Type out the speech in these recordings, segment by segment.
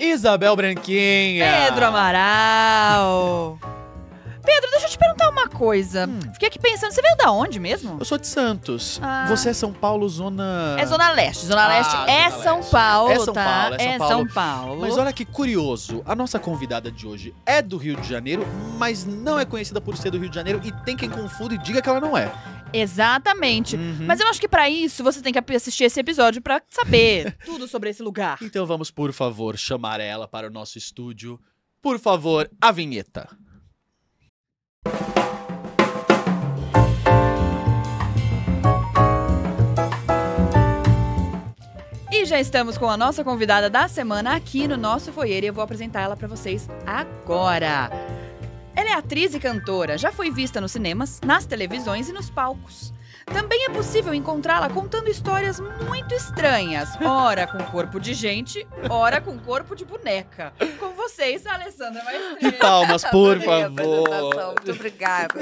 Isabel Branquinha. Pedro Amaral. Pedro, deixa eu te perguntar uma coisa. Hum. Fiquei aqui pensando, você veio da onde mesmo? Eu sou de Santos. Ah. Você é São Paulo, zona. É Zona Leste. Zona ah, Leste é zona São Leste. Paulo. É São tá? Paulo, é São, é Paulo. São Paulo. Mas olha que curioso. A nossa convidada de hoje é do Rio de Janeiro, mas não é conhecida por ser do Rio de Janeiro e tem quem confunda e diga que ela não é. Exatamente. Uhum. Mas eu acho que para isso você tem que assistir esse episódio para saber tudo sobre esse lugar. Então vamos, por favor, chamar ela para o nosso estúdio. Por favor, a vinheta. E já estamos com a nossa convidada da semana aqui no nosso foyer e eu vou apresentar ela para vocês agora. Ela é atriz e cantora, já foi vista nos cinemas, nas televisões e nos palcos. Também é possível encontrá-la contando histórias muito estranhas, ora com corpo de gente, ora com corpo de boneca. Com vocês, Alessandra Maestreira. Palmas, por favor. Muito obrigada.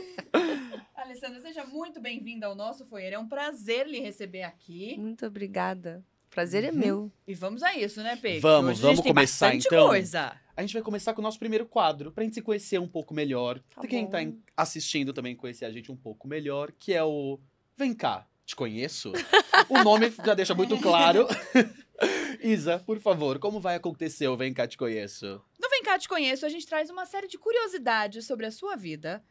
Alessandra, seja muito bem-vinda ao nosso foyer. É um prazer lhe receber aqui. Muito obrigada. Prazer é uhum. meu. E vamos a isso, né, Pedro? Vamos, vamos começar então. Coisa a gente vai começar com o nosso primeiro quadro, pra gente se conhecer um pouco melhor. Tá quem tá assistindo também conhecer a gente um pouco melhor, que é o Vem cá, te conheço. o nome já deixa muito claro. Isa, por favor, como vai acontecer o Vem cá, te conheço? No Vem cá, te conheço, a gente traz uma série de curiosidades sobre a sua vida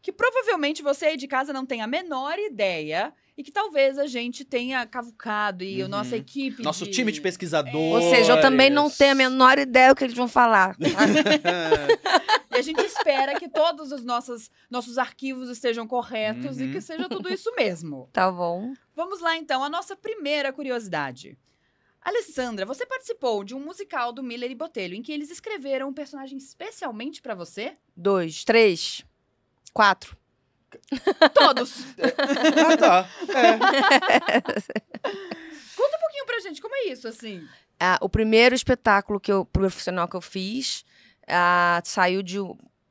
que provavelmente você aí de casa não tem a menor ideia e que talvez a gente tenha cavucado e uhum. a nossa equipe. Nosso de... time de pesquisadores. Ou seja, eu também não tenho a menor ideia do que eles vão falar. Tá? e a gente espera que todos os nossos, nossos arquivos estejam corretos uhum. e que seja tudo isso mesmo. Tá bom. Vamos lá então, a nossa primeira curiosidade. Alessandra, você participou de um musical do Miller e Botelho em que eles escreveram um personagem especialmente para você? Dois, três, quatro. Todos. ah, tá. É. Conta um pouquinho pra gente, como é isso, assim? Ah, o primeiro espetáculo que eu, profissional que eu fiz ah, saiu de.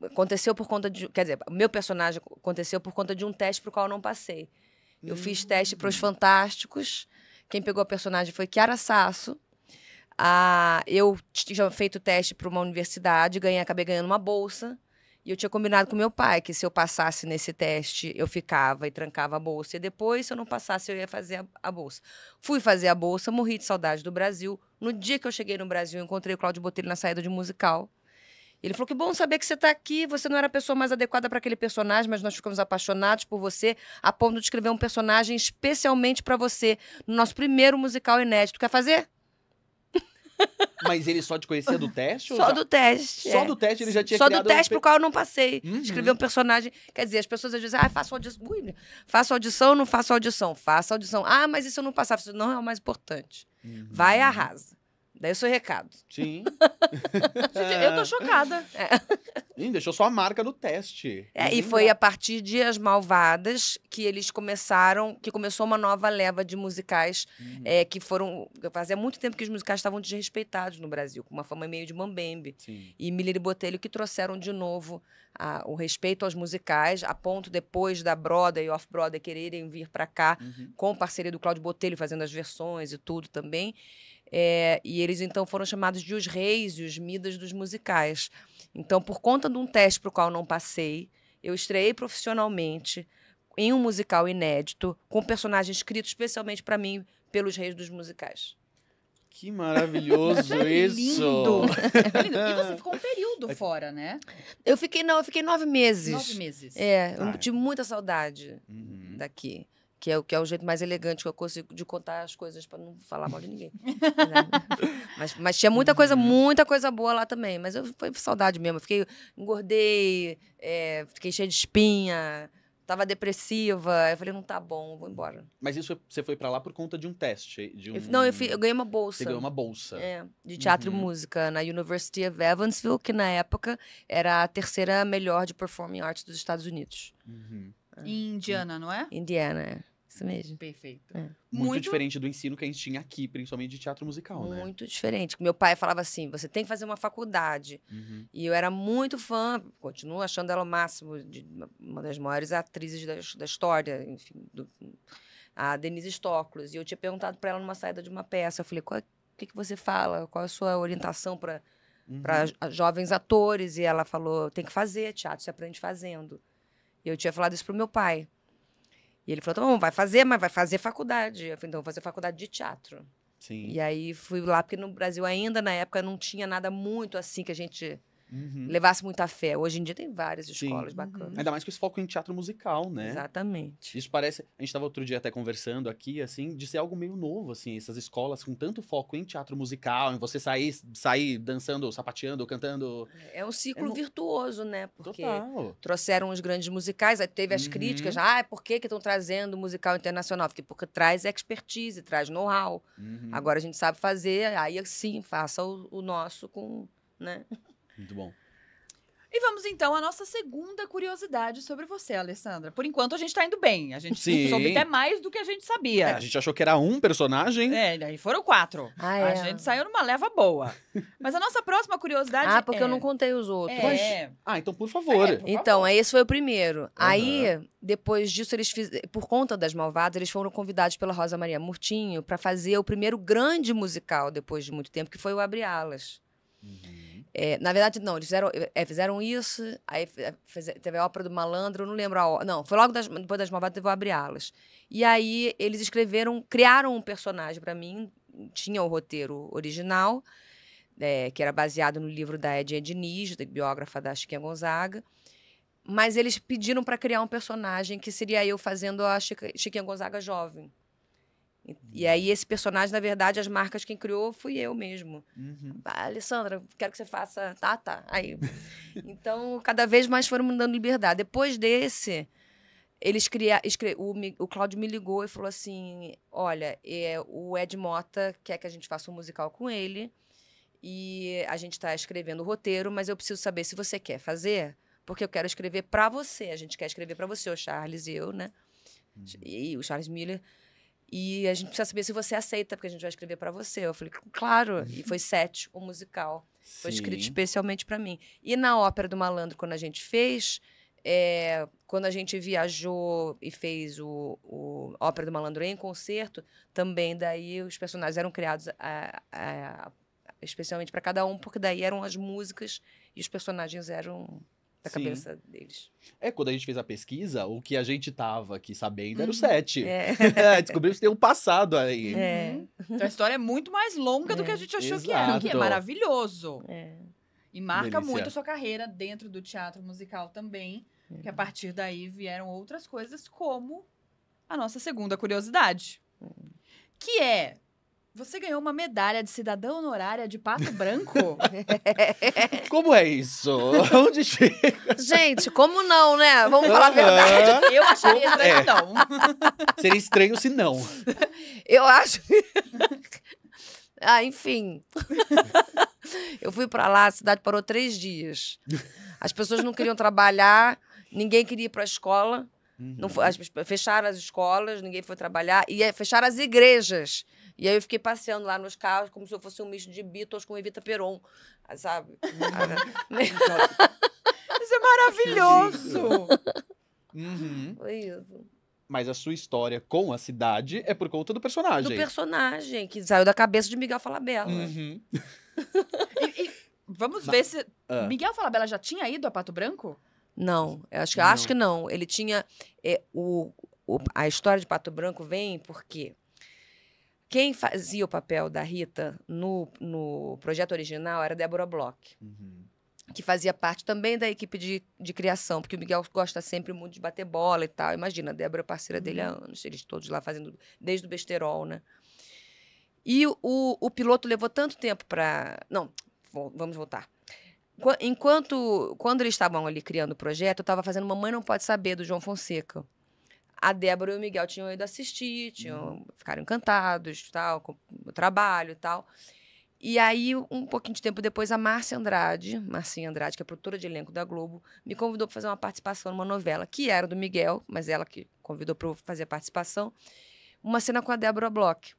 Aconteceu por conta de. Quer dizer, meu personagem aconteceu por conta de um teste pro qual eu não passei. Eu hum. fiz teste pros Fantásticos. Quem pegou a personagem foi Kiara Sasso. Ah, eu tinha feito teste para uma universidade, ganhei, acabei ganhando uma bolsa. E eu tinha combinado com meu pai que se eu passasse nesse teste, eu ficava e trancava a bolsa. E depois, se eu não passasse, eu ia fazer a, a bolsa. Fui fazer a bolsa, morri de saudade do Brasil. No dia que eu cheguei no Brasil, eu encontrei o Cláudio Botelho na saída de musical. Ele falou: Que bom saber que você está aqui. Você não era a pessoa mais adequada para aquele personagem, mas nós ficamos apaixonados por você, a ponto de escrever um personagem especialmente para você, no nosso primeiro musical inédito. Quer fazer? Mas ele só te conhecia do teste? Só já... do teste. Só é. do teste ele já tinha Só do teste um... pro qual eu não passei. Uhum. Escrever um personagem. Quer dizer, as pessoas às vezes, ah, faço audição. faço audição, ou não faço audição. Faço audição. Ah, mas isso eu não passava. Isso não é o mais importante. Uhum. Vai e arrasa. Daí o seu recado. Sim. eu tô chocada. É. Sim, deixou só a marca no teste. É, e foi a partir de As Malvadas que eles começaram, que começou uma nova leva de musicais uhum. é, que foram. Fazia muito tempo que os musicais estavam desrespeitados no Brasil, com uma fama meio de mambembe. Sim. E Miller e Botelho que trouxeram de novo a, o respeito aos musicais, a ponto depois da Broadway e Off-Broadway quererem vir para cá, uhum. com parceria do Cláudio Botelho fazendo as versões e tudo também. É, e eles então foram chamados de os reis e os Midas dos musicais. Então, por conta de um teste para o qual não passei, eu estreiei profissionalmente em um musical inédito, com personagens escritos especialmente para mim pelos reis dos musicais. Que maravilhoso isso! Lindo. Lindo. E você ficou um período fora, né? Eu fiquei, não, eu fiquei nove meses. Nove meses. É, eu tá. tive muita saudade uhum. daqui que é o que é o jeito mais elegante que eu consigo de contar as coisas para não falar mal de ninguém. Né? mas, mas, tinha muita coisa, uhum. muita coisa boa lá também. Mas eu foi saudade mesmo. Eu fiquei engordei, é, fiquei cheia de espinha, tava depressiva. Eu falei não tá bom, vou embora. Mas isso você foi para lá por conta de um teste, de um... Eu, não, eu, fui, eu, ganhei uma bolsa. Você ganhou uma bolsa. É, de teatro uhum. e música na University of Evansville, que na época era a terceira melhor de performing arts dos Estados Unidos. Uhum. Ah. Em Indiana, não é? Indiana, é. Isso mesmo. Perfeito. É. Muito, Muito, diferente do ensino que a gente tinha aqui, principalmente de teatro musical, muito né? Muito diferente. Meu pai falava assim: você tem que fazer uma faculdade. Uhum. E eu era muito fã, continuo achando ela o máximo, de uma das maiores atrizes da, da história, enfim, do, a Denise Stoklos. E eu tinha perguntado para ela numa saída de uma peça: eu falei, o é, que, que você fala? Qual é a sua orientação para uhum. jovens atores? E ela falou: tem que fazer teatro, se aprende fazendo. E eu tinha falado isso pro meu pai. E ele falou: tá então, bom, vai fazer, mas vai fazer faculdade. Eu falei: então, vou fazer faculdade de teatro. Sim. E aí fui lá, porque no Brasil ainda, na época, não tinha nada muito assim que a gente uhum. levasse muita fé. Hoje em dia tem várias escolas Sim. Uhum. bacanas. Uhum. Ainda mais que esse foco em teatro musical, né? Exatamente. Isso parece. A gente estava outro dia até conversando aqui, assim, de ser algo meio novo, assim, essas escolas com tanto foco em teatro musical, em você sair, sair dançando, sapateando, cantando. É, é um ciclo é no... virtuoso, né? Porque Total. trouxeram os grandes musicais, aí teve as uhum. críticas, ah, é por que estão trazendo musical internacional? Porque, porque traz expertise, traz know-how. Uhum. Agora a gente sabe fazer, aí sim, faça o, o nosso com, né? Muito bom. E vamos então à nossa segunda curiosidade sobre você, Alessandra. Por enquanto a gente tá indo bem. A gente Sim. soube até mais do que a gente sabia. É, a gente achou que era um personagem. É, daí foram quatro. Ah, a é. gente saiu numa leva boa. Mas a nossa próxima curiosidade. Ah, porque é... eu não contei os outros. É. Mas... Ah, então por favor. É, por então, favor. esse foi o primeiro. Uhum. Aí, depois disso, eles fiz... por conta das malvadas, eles foram convidados pela Rosa Maria Murtinho para fazer o primeiro grande musical depois de muito tempo, que foi o Abre Alas. Uhum. É, na verdade, não, eles fizeram, é, fizeram isso, aí fez, é, teve a ópera do malandro, não lembro a Não, foi logo das, depois das malvadas, teve o Abre las E aí eles escreveram, criaram um personagem para mim, tinha o roteiro original, é, que era baseado no livro da Edinha Diniz, biógrafa da Chiquinha Gonzaga. Mas eles pediram para criar um personagem que seria eu fazendo a Chiquinha Gonzaga jovem. E, e, aí, esse personagem, na verdade, as marcas quem criou fui eu mesmo. Uhum. Ah, Alessandra, quero que você faça. Tá, tá. Aí. então, cada vez mais foram me dando liberdade. Depois desse, eles criaram. O, o Cláudio me ligou e falou assim: Olha, é, o Ed Mota quer que a gente faça um musical com ele. E a gente está escrevendo o roteiro, mas eu preciso saber se você quer fazer, porque eu quero escrever para você. A gente quer escrever para você, o Charles e eu, né? Uhum. E, e o Charles Miller e a gente precisa saber se você aceita, porque a gente vai escrever para você. Eu falei, claro. E foi uhum. sete, o musical. Sim. Foi escrito especialmente para mim. E na Ópera do Malandro, quando a gente fez, é, quando a gente viajou e fez o, o Ópera do Malandro em concerto, também daí os personagens eram criados a, a, a, especialmente para cada um, porque daí eram as músicas e os personagens eram da Sim. cabeça deles. É, quando a gente fez a pesquisa, o que a gente tava aqui sabendo uhum. era o 7. Uhum. É. é. descobrimos que tem um passado aí. É. Uhum. Então a história é muito mais longa é. do que a gente achou Exato. que era, o que é maravilhoso. É. E marca Delícia. muito a sua carreira dentro do teatro musical também, que a uhum. partir daí vieram outras coisas, como a nossa segunda curiosidade. Que é você ganhou uma medalha de cidadã honorária de pato branco? como é isso? Onde chega? Gente, como não, né? Vamos falar a verdade. Eu acharia estranho, é. não. Seria estranho se não. Eu acho. ah, enfim. Eu fui para lá, a cidade parou três dias. As pessoas não queriam trabalhar, ninguém queria ir para a escola. Uhum. as, fecharam as escolas, ninguém foi trabalhar, e é, fecharam as igrejas. E aí eu fiquei passeando lá nos carros como se eu fosse um misto de Beatles com Evita Peron, ah, sabe? Uhum. isso é maravilhoso! Uhum. Foi isso. Mas a sua história com a cidade é por conta do personagem. Do personagem, que saiu da cabeça de Miguel Falabella. Uhum. e, e, vamos Na... ver se. Uh. Miguel Falabella já tinha ido a Pato Branco? Não, acho que, não. acho que não. Ele tinha. É, o, o, a história de Pato Branco vem porque quem fazia o papel da Rita no, no projeto original era Débora Bloch. Uhum. Que fazia parte também da equipe de, de criação, porque o Miguel gosta sempre muito de bater bola e tal. Imagina, a Débora é parceira uhum. dele há uhum. anos, eles todos lá fazendo desde o besterol, né? E o, o piloto levou tanto tempo para. Não, vamos voltar enquanto quando eles estavam ali criando o projeto, eu estava fazendo Mamãe Não Pode Saber, do João Fonseca. A Débora e o Miguel tinham ido assistir, tinham, uhum. ficaram encantados, tal, com o trabalho e tal. E aí, um pouquinho de tempo depois, a Márcia Andrade, Marcinha Andrade, que é produtora de elenco da Globo, me convidou para fazer uma participação numa novela, que era do Miguel, mas ela que convidou para fazer a participação, uma cena com a Débora Bloch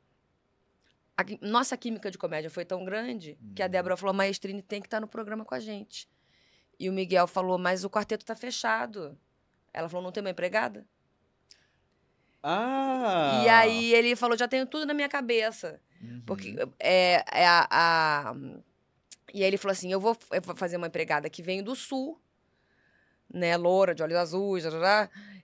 a, nossa química de comédia foi tão grande que a uhum. Débora falou: Maestrine tem que estar tá no programa com a gente. E o Miguel falou: Mas o quarteto tá fechado. Ela falou: Não tem uma empregada? Ah! E aí ele falou: Já tenho tudo na minha cabeça. Uhum. Porque é, é a, a, E aí ele falou assim: Eu vou fazer uma empregada que vem do sul, né? Loura, de olhos azuis,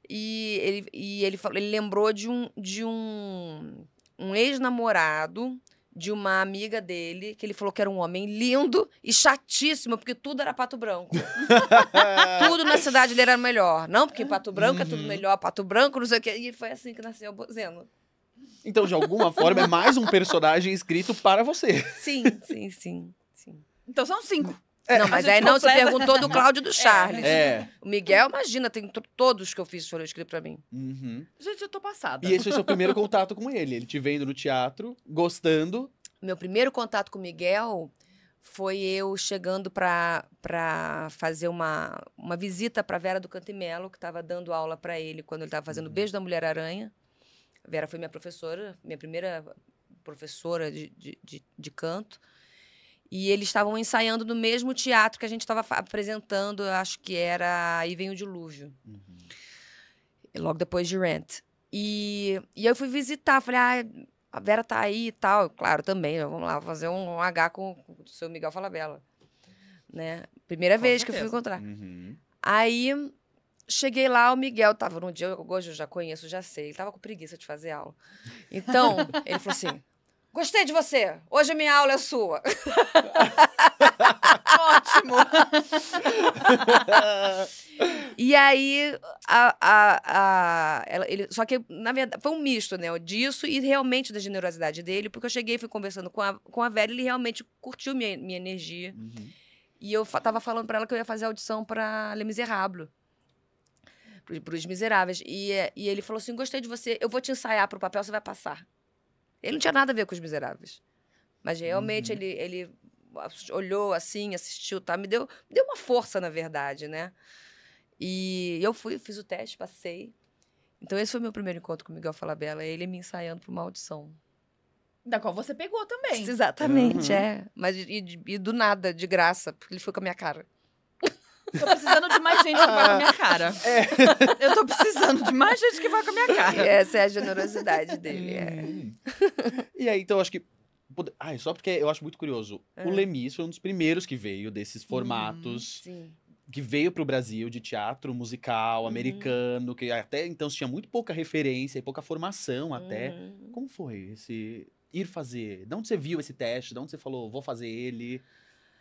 E ele, e ele, falou, ele lembrou de um. De um um ex-namorado de uma amiga dele, que ele falou que era um homem lindo e chatíssimo, porque tudo era pato branco. tudo na cidade dele era melhor. Não, porque pato branco uhum. é tudo uhum. melhor, pato branco, não sei o quê. E foi assim que nasceu o Bozeno. Então, de alguma forma, é mais um personagem escrito para você. Sim, sim, sim. sim. Então são cinco. É, não, mas aí não completa. se perguntou do Cláudio do é. Charles. É. O Miguel, imagina, tem todos que eu fiz foram escritos pra mim. Uhum. Gente, eu tô passada. E esse foi é o seu primeiro contato com ele? Ele te vendo no teatro, gostando? Meu primeiro contato com o Miguel foi eu chegando pra, pra fazer uma, uma visita pra Vera do Cantimelo, que tava dando aula pra ele quando ele tava fazendo uhum. Beijo da Mulher Aranha. A Vera foi minha professora, minha primeira professora de, de, de, de canto. E eles estavam ensaiando no mesmo teatro que a gente estava apresentando, acho que era Aí Vem o Dilúvio. Uhum. Logo depois de Rent. E, e eu fui visitar, falei, ah, a Vera tá aí e tal. Claro, também, né, vamos lá fazer um, um H com, com o seu Miguel Falabella. Né? Primeira com vez certeza. que eu fui encontrar. Uhum. Aí cheguei lá, o Miguel tava num dia, hoje eu já conheço, já sei, ele tava com preguiça de fazer aula. Então, ele falou assim: Gostei de você. Hoje a minha aula é sua. Ótimo. e aí, a, a, a, ela, ele, só que, na verdade, foi um misto, né? Disso e realmente da generosidade dele, porque eu cheguei e fui conversando com a, com a Vera, ele realmente curtiu minha, minha energia. Uhum. E eu tava falando para ela que eu ia fazer audição para Le Miserable para os miseráveis. E, e ele falou assim: gostei de você, eu vou te ensaiar para o papel, você vai passar. Ele não tinha nada a ver com os miseráveis. Mas realmente uhum. ele, ele olhou assim, assistiu, tá? Me deu, me deu uma força, na verdade, né? E eu fui, fiz o teste, passei. Então esse foi meu primeiro encontro com o Miguel Falabella, ele me ensaiando para uma audição. Da qual você pegou também. Exatamente, uhum. é. Mas e, e, do nada, de graça, porque ele foi com a minha cara. Tô precisando de mais gente que vá com a minha cara. É. Eu tô precisando de mais gente que vá com a minha cara. E essa é a generosidade dele. É. Hum. E aí, então, eu acho que. Ai, só porque eu acho muito curioso. É. O ah. Lemis foi um dos primeiros que veio desses hum, formatos. Hum, sim que veio para o Brasil de teatro musical uhum. americano, uhum. que até então tinha muito pouca referência e pouca formação até. Uhum. Como foi esse ir fazer? De onde você viu esse teste? De onde você falou, vou fazer ele?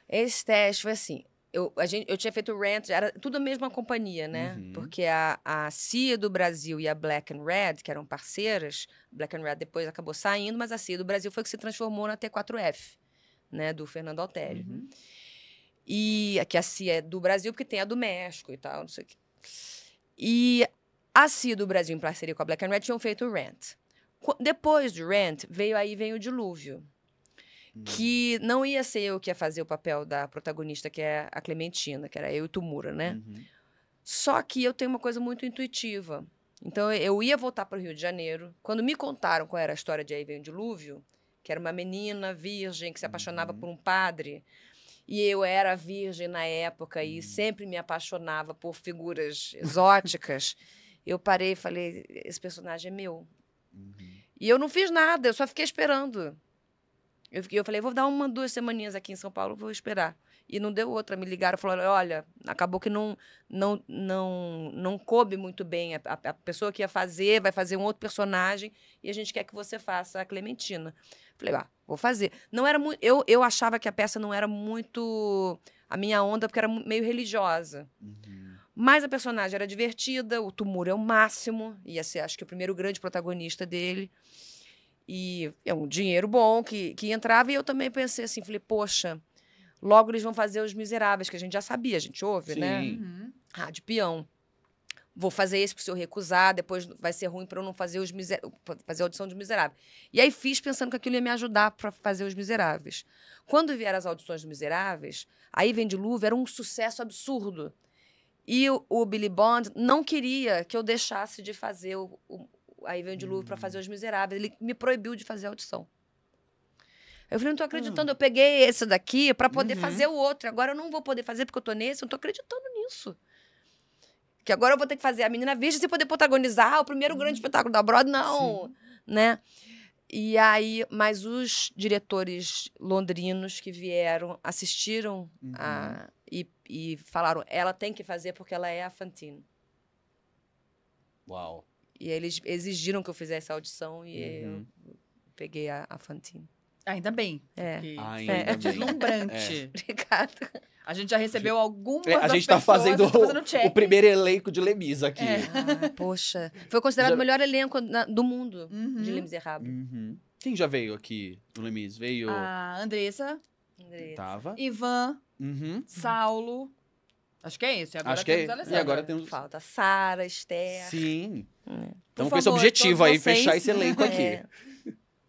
Esse teste foi assim, eu, a gente, eu tinha feito rent era tudo a mesma companhia, né? Uhum. Porque a, a CIA do Brasil e a Black and Red, que eram parceiras, Black and Red depois acabou saindo, mas a CIA do Brasil foi que se transformou na T4F, né? Do Fernando Altério. Uhum. E aqui a CIA é do Brasil, porque tem a do México e tal, não sei o quê. E a CIA do Brasil, em parceria com a Black and Red, tinham feito o Depois do rent veio aí vem o dilúvio. Uhum. Que não ia ser eu que ia fazer o papel da protagonista, que é a Clementina, que era eu e Tumura, né? Uhum. Só que eu tenho uma coisa muito intuitiva. Então eu ia voltar para o Rio de Janeiro. Quando me contaram qual era a história de Aí Vem o Dilúvio, que era uma menina virgem que se apaixonava uhum. por um padre. E eu era virgem na época uhum. e sempre me apaixonava por figuras exóticas. eu parei e falei: esse personagem é meu. Uhum. E eu não fiz nada, eu só fiquei esperando. Eu, fiquei, eu falei, vou dar uma, duas semaninhas aqui em São Paulo, vou esperar. E não deu outra. Me ligaram falaram, olha, acabou que não não não não coube muito bem. A, a, a, pessoa que ia fazer vai fazer um outro personagem e a gente quer que você faça a Clementina. Falei, ah, vou fazer. Não era muito. Eu, eu achava que a peça não era muito a minha onda, porque era meio religiosa. Uhum. Mas a personagem era divertida, o Tumor é o máximo, ia ser, acho que, o primeiro grande protagonista dele. E é um dinheiro bom que, que entrava. E eu também pensei assim, falei, poxa, logo eles vão fazer Os Miseráveis, que a gente já sabia, a gente ouve, né? Sim. né? Uhum. Rádio ah, Peão. Vou fazer esse para o senhor recusar, depois vai ser ruim para eu não fazer os miser... fazer a audição de Miseráveis. E aí fiz pensando que aquilo ia me ajudar para fazer Os Miseráveis. Quando vieram as audições de Miseráveis, aí Vem de Luva era um sucesso absurdo. E o, o Billy Bond não queria que eu deixasse de fazer o aí veio o dilúvio para fazer hum. Os Miseráveis. Ele me proibiu de fazer a audição. Eu falei, não tô acreditando, hum. eu peguei esse daqui para poder uhum. fazer o outro. Agora eu não vou poder fazer porque eu tô nesse, eu não tô acreditando nisso. Que agora eu vou ter que fazer a menina virgem sem poder protagonizar o primeiro uhum. grande espetáculo da Broadway, não, Sim. né? E aí, mas os diretores londrinos que vieram assistiram uhum. a, e, e falaram, ela tem que fazer porque ela é a Fantine. Uau. E eles exigiram que eu fizesse a audição e uhum. eu peguei a, a Fantine. Ainda bem. É. Ainda é. Bem. Deslumbrante. É. Obrigada. A gente já recebeu algumas é, A gente está fazendo, tá fazendo o, primeiro elenco de Lemis aqui. É. Ah, poxa. Foi considerado já... o melhor elenco na, do mundo uhum. de Lemis Errado. Uhum. Quem já veio aqui no Lemis? Veio. A Andressa. Andressa. Tava. Ivan. Uhum. Saulo. Acho que é isso. E agora Acho que é. E agora temos. Falta Sara, Esther. Sim. É. Então, com esse objetivo aí, vocês... fechar esse elenco aqui. É.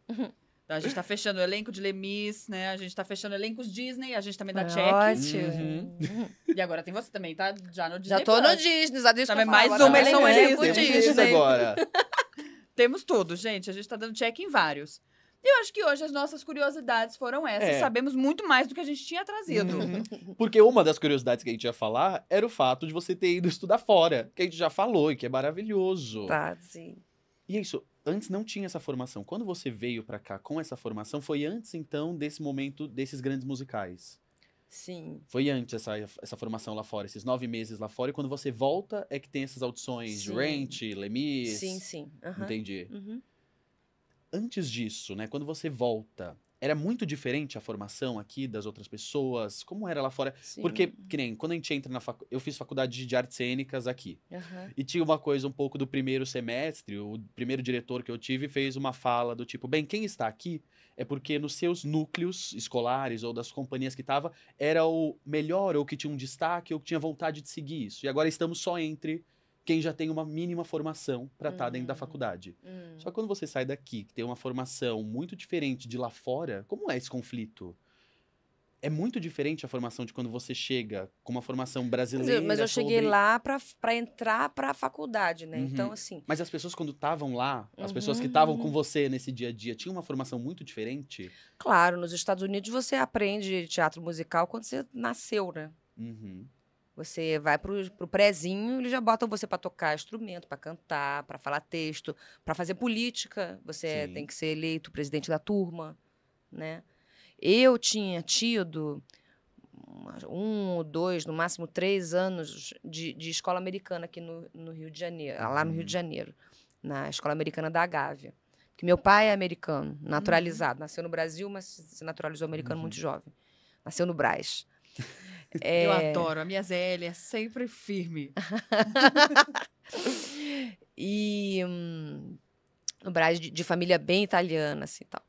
a gente tá fechando o elenco de Lemis, né? A gente tá fechando elencos Disney, a gente também dá é check. Ótimo. Uhum. E agora tem você também, tá? Já no Disney. Já tô Plus. no Disney, já disse Também mais uma eleição elenco Disney. agora. temos tudo, gente. A gente tá dando check em vários. Eu acho que hoje as nossas curiosidades foram essas. É. Sabemos muito mais do que a gente tinha trazido. Porque uma das curiosidades que a gente ia falar era o fato de você ter ido estudar fora, que a gente já falou e que é maravilhoso. Tá, sim. E é isso, antes não tinha essa formação. Quando você veio para cá com essa formação, foi antes então desse momento desses grandes musicais? Sim. Foi antes essa, essa formação lá fora, esses nove meses lá fora, e quando você volta é que tem essas audições sim. de Rent, Lemis. Sim, sim. Uhum. Entendi. Uhum antes disso, né, quando você volta, era muito diferente a formação aqui das outras pessoas? Como era lá fora? Sim. Porque, que nem, quando a gente entra na facu... Eu fiz faculdade de artes cênicas aqui. Uhum. E tinha uma coisa um pouco do primeiro semestre, o primeiro diretor que eu tive fez uma fala do tipo, bem, quem está aqui é porque nos seus núcleos escolares ou das companhias que estava, era o melhor ou que tinha um destaque ou que tinha vontade de seguir isso. E agora estamos só entre quem já tem uma mínima formação para estar tá uhum. dentro da hum. faculdade. Uhum. Só que quando você sai daqui, que tem uma formação muito diferente de lá fora, como é esse conflito? É muito diferente a formação de quando você chega com uma formação brasileira. Mas eu, mas eu sobre... cheguei lá para entrar para a faculdade, né? Então, uhum. Então, assim. Mas as pessoas, quando estavam lá, as uhum. pessoas que estavam com você nesse dia a dia, tinham uma formação muito diferente? Claro, nos Estados Unidos você aprende teatro musical quando você nasceu, né? Uhum. Você vai para o prézinho, eles já botam você para tocar instrumento, para cantar, para falar texto, para fazer política. Você Sim. tem que ser eleito presidente da turma, né? Eu tinha tido um ou dois, no máximo três anos de, de escola americana aqui no, no, Rio de Janeiro, lá no Rio de uhum. Janeiro, na escola americana da Gávea. que meu pai é americano, uhum. naturalizado. Nasceu no Brasil, mas se naturalizou americano uhum. muito jovem. Nasceu no Brás. É... Eu adoro. A minha Zélia é sempre firme. e hum, no brasil de, de, família bem italiana, assim, tal.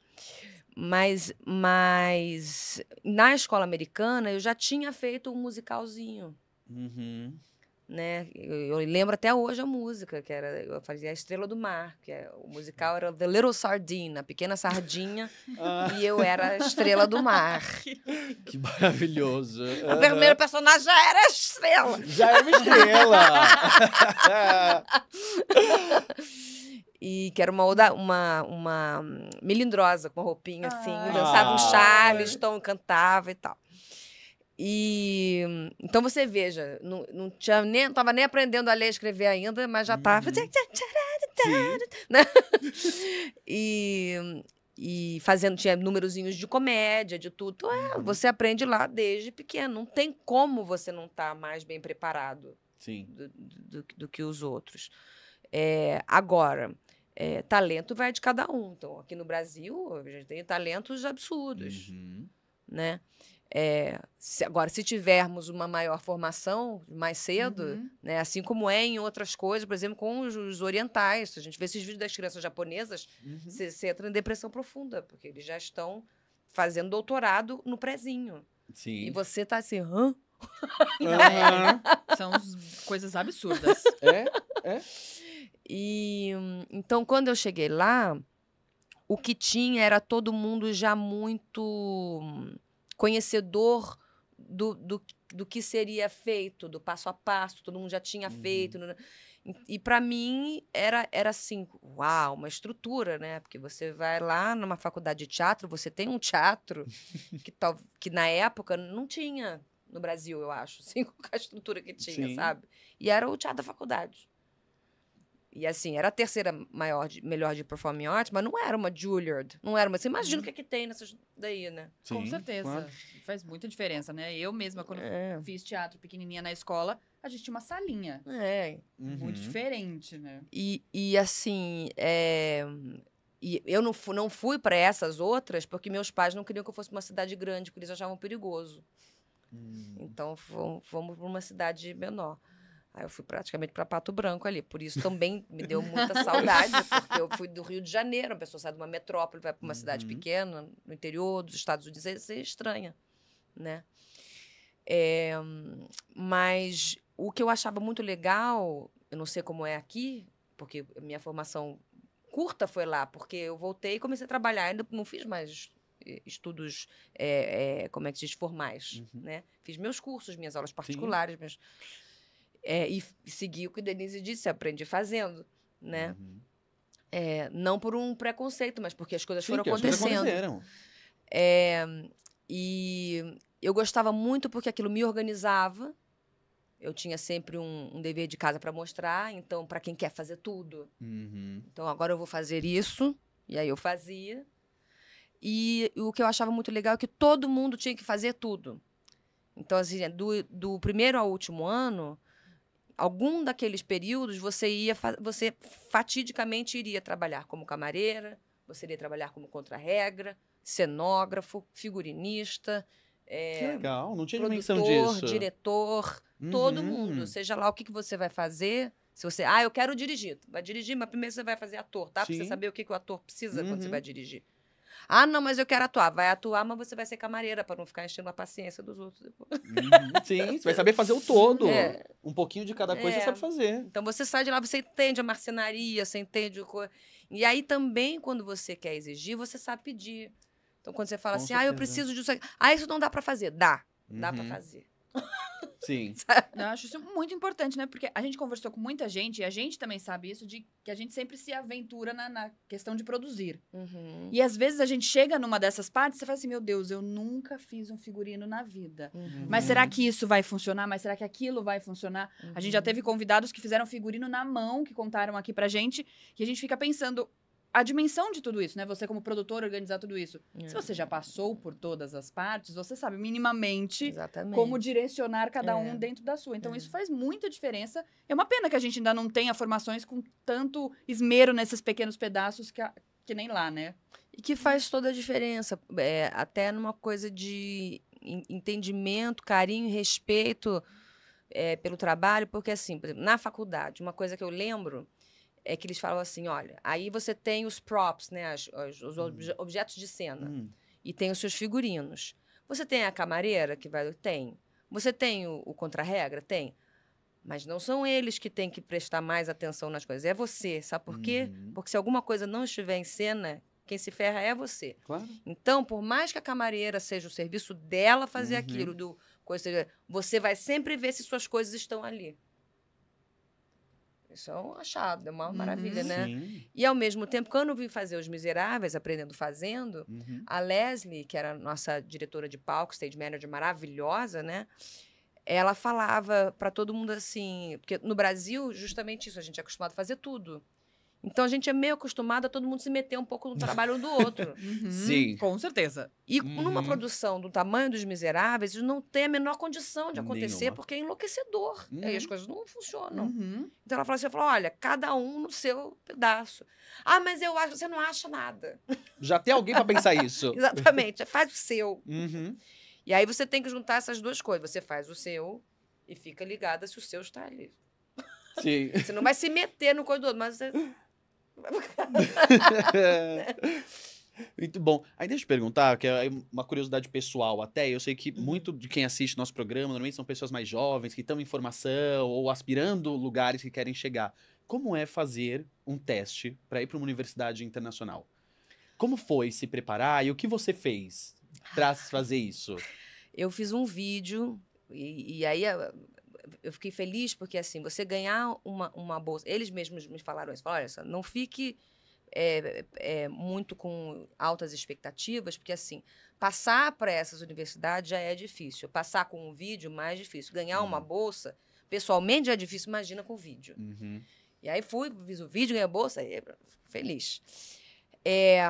Mas, mas na escola americana eu já tinha feito um musicalzinho. Uhum né? Eu, eu, lembro até hoje a música, que era eu fazia a Estrela do Mar, que é, o musical era The Little Sardine, a pequena sardinha, ah. e eu era a Estrela do Mar. Que maravilhoso. A primeiro personagem já era estrela. Já era estrela. e que era uma, uma, uma melindrosa, com uma roupinha assim, ah. dançava um charleston, cantava e tal. E hum, então você veja, não, não tinha nem, tava nem aprendendo a ler e escrever ainda, mas já estava né? Uhum. e, hum, e fazendo tinha númerozinhos de comédia, de tudo. Então, é, uhum. você aprende lá desde pequeno. Não tem como você não estar tá mais bem preparado do, do, do, que os outros. É, agora, é, talento vai de cada um. Então, aqui no Brasil, a gente tem talentos absurdos, uhum. né? É, se, agora, se tivermos uma maior formação mais cedo, uhum. né, assim como é em outras coisas, por exemplo, com os, os orientais, a gente vê esses vídeos das crianças japonesas, uhum. você, entra em depressão profunda, porque eles já estão fazendo doutorado no prezinho. Sim. E você está assim, hã? É, são coisas absurdas. É, é. E então, quando eu cheguei lá, o que tinha era todo mundo já muito conhecedor do, do, do que seria feito, do passo a passo, todo mundo já tinha uhum. feito. Né, né, e, e para mim era, era assim, uau, uma estrutura, né? Porque você vai lá numa faculdade de teatro, você tem um teatro que, tal, que na época não tinha no Brasil, eu acho, assim, com a estrutura que tinha, Sim. sabe? E era o teatro da faculdade. E assim, era a terceira maior, de, melhor de performing arts, mas não era uma Juilliard. Não era uma. Você imagina uhum. o que, é que tem nessas daí, né? Sim, Com certeza. Claro. Faz muita diferença, né? Eu mesma, quando é. fiz teatro pequenininha na escola, a gente tinha uma salinha. É. Uhum. Muito diferente, né? E, e assim, é... E eu não, fui, não fui para essas outras porque meus pais não queriam que eu fosse para uma cidade grande, porque eles achavam perigoso. Hum. Então, fomos para uma cidade menor. Aí eu fui praticamente para Pato Branco ali. Por isso também me deu muita saudade, porque eu fui do Rio de Janeiro, uma pessoa sai de uma metrópole, vai para uma uhum. cidade pequena, no interior dos Estados Unidos, isso é estranha, né? É, mas o que eu achava muito legal, eu não sei como é aqui, porque minha formação curta foi lá, porque eu voltei e comecei a trabalhar, ainda não fiz mais estudos, é, é, como é que se diz, formais, uhum. né? Fiz meus cursos, minhas aulas particulares, Sim. meus... É, e seguir o que Denise disse, aprendi fazendo, né? Uhum. É, não por um preconceito, mas porque as coisas Sim, foram acontecendo. Coisas é, e eu gostava muito porque aquilo me organizava. Eu tinha sempre um, um dever de casa para mostrar, então, para quem quer fazer tudo. Uhum. Então, agora eu vou fazer isso, e aí eu fazia. E o que eu achava muito legal é que todo mundo tinha que fazer tudo. Então, assim, é do, do primeiro ao último ano, algum daqueles períodos você ia você fatidicamente iria trabalhar como camareira, você iria trabalhar como contra-regra, cenógrafo, figurinista, é, que legal, não tinha produtor, dimensão disso. diretor, uhum. todo mundo, seja lá o que, que você vai fazer. Se você, ah, eu quero dirigir, vai dirigir, mas primeiro você vai fazer ator, tá? Pra você saber o que, que o ator precisa uhum. quando você uhum. vai dirigir. Ah, não, mas eu quero atuar. Vai atuar, mas você vai ser camareira para não ficar enchendo a paciência dos outros. Uhum, sim, você vai saber fazer o todo. É. Um pouquinho de cada coisa é. você sabe fazer. Então você sai de lá, você entende a marcenaria, você entende o. E aí também, quando você quer exigir, você sabe pedir. Então, quando você fala Com assim, certeza. ah, eu preciso disso. Ah, isso não dá para fazer. Dá. Dá para uhum. fazer. Sim. eu acho isso muito importante, né? Porque a gente conversou com muita gente, e a gente também sabe isso, de que a gente sempre se aventura na, na questão de produzir. Uhum. E às vezes a gente chega numa dessas partes e fala assim: meu Deus, eu nunca fiz um figurino na vida. Uhum. Mas será que isso vai funcionar? Mas será que aquilo vai funcionar? Uhum. A gente já uhum. teve convidados que fizeram figurino na mão, que contaram aqui pra gente, e a gente fica pensando: a dimensão de tudo isso, né? Você como produtor organizar tudo isso. É. Se você já passou por todas as partes, você sabe minimamente Exatamente. como direcionar cada é. um dentro da sua. Então é. isso faz muita diferença. É uma pena que a gente ainda não tenha formações com tanto esmero nesses pequenos pedaços que, a, que nem lá, né? E que faz toda a diferença, é, até numa coisa de entendimento, carinho, respeito é, pelo trabalho, porque assim, por exemplo, na faculdade, uma coisa que eu lembro é que eles falam assim, olha, aí você tem os props, né, as, os hum. objetos de cena, hum. e tem os seus figurinos. Você tem a camareira que vai, tem. Você tem o, o contra-regra, tem. Mas não são eles que têm que prestar mais atenção nas coisas, é você, sabe por quê? Hum. Porque se alguma coisa não estiver em cena, quem se ferra é você. Claro. Então, por mais que a camareira seja o serviço dela fazer uhum. aquilo, do coisa, você vai sempre ver se suas coisas estão ali. Isso é um achado, é uma maravilha, uhum. né? Sim. E ao mesmo tempo, quando eu vim fazer Os Miseráveis, aprendendo fazendo, uhum. a Leslie, que era nossa diretora de palco, stage manager maravilhosa, né? Ela falava para todo mundo assim, porque no Brasil, justamente isso, a gente é acostumado a fazer tudo. Então a gente é meio acostumado a todo mundo se meter um pouco no trabalho um do outro. uhum, Sim. Com certeza. E uhum. numa produção do tamanho dos miseráveis, isso não tem a menor condição de acontecer, Nenhuma. porque é enlouquecedor. Uhum. aí as uhum. coisas não funcionam. Uhum. Então ela fala assim: falo, olha, cada um no seu pedaço. Ah, mas eu acho, você não acha nada. Já tem alguém para pensar isso. Exatamente, é, faz o seu. Uhum. E aí você tem que juntar essas duas coisas. Você faz o seu e fica ligada se o seu está ali. Sim. você não vai se meter no coisa do outro, mas você muito bom. Aí deixa eu te perguntar, que é uma curiosidade pessoal até. Eu sei que uhum. muito de quem assiste nosso programa normalmente são pessoas mais jovens que estão em formação ou aspirando lugares que querem chegar. Como é fazer um teste para ir para uma universidade internacional? Como foi se preparar e o que você fez para ah. fazer isso? Eu fiz um vídeo e, e aí ah, eu fiquei feliz porque, assim, você ganhar uma, uma bolsa. Eles mesmos me falaram isso: falaram, olha, não fique é, é, muito com altas expectativas, porque, assim, passar para essas universidades já é difícil. Passar com um vídeo, mais difícil. Ganhar uhum. uma bolsa, pessoalmente, já é difícil, imagina com vídeo. Uhum. E aí fui, fiz o vídeo, ganhei a bolsa, e feliz. É,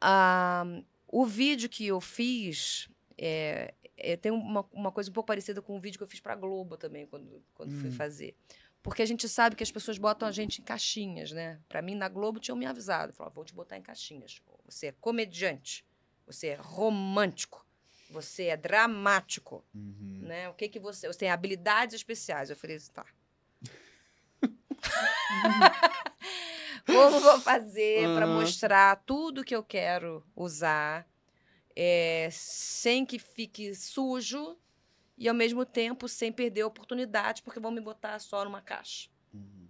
a, o vídeo que eu fiz é, é, tem uma, uma coisa um pouco parecida com um vídeo que eu fiz para Globo também, quando, quando hum. fui fazer. Porque a gente sabe que as pessoas botam a gente em caixinhas, né? Para mim, na Globo, tinham me avisado. Falaram, vou te botar em caixinhas. Você é comediante, você é romântico, você é dramático, uhum. né? O que que você... Você tem habilidades especiais. Eu falei, tá. Como vou fazer uhum. para mostrar tudo que eu quero usar é, sem que fique sujo e, ao mesmo tempo, sem perder a oportunidade, porque vão me botar só numa caixa. Uhum.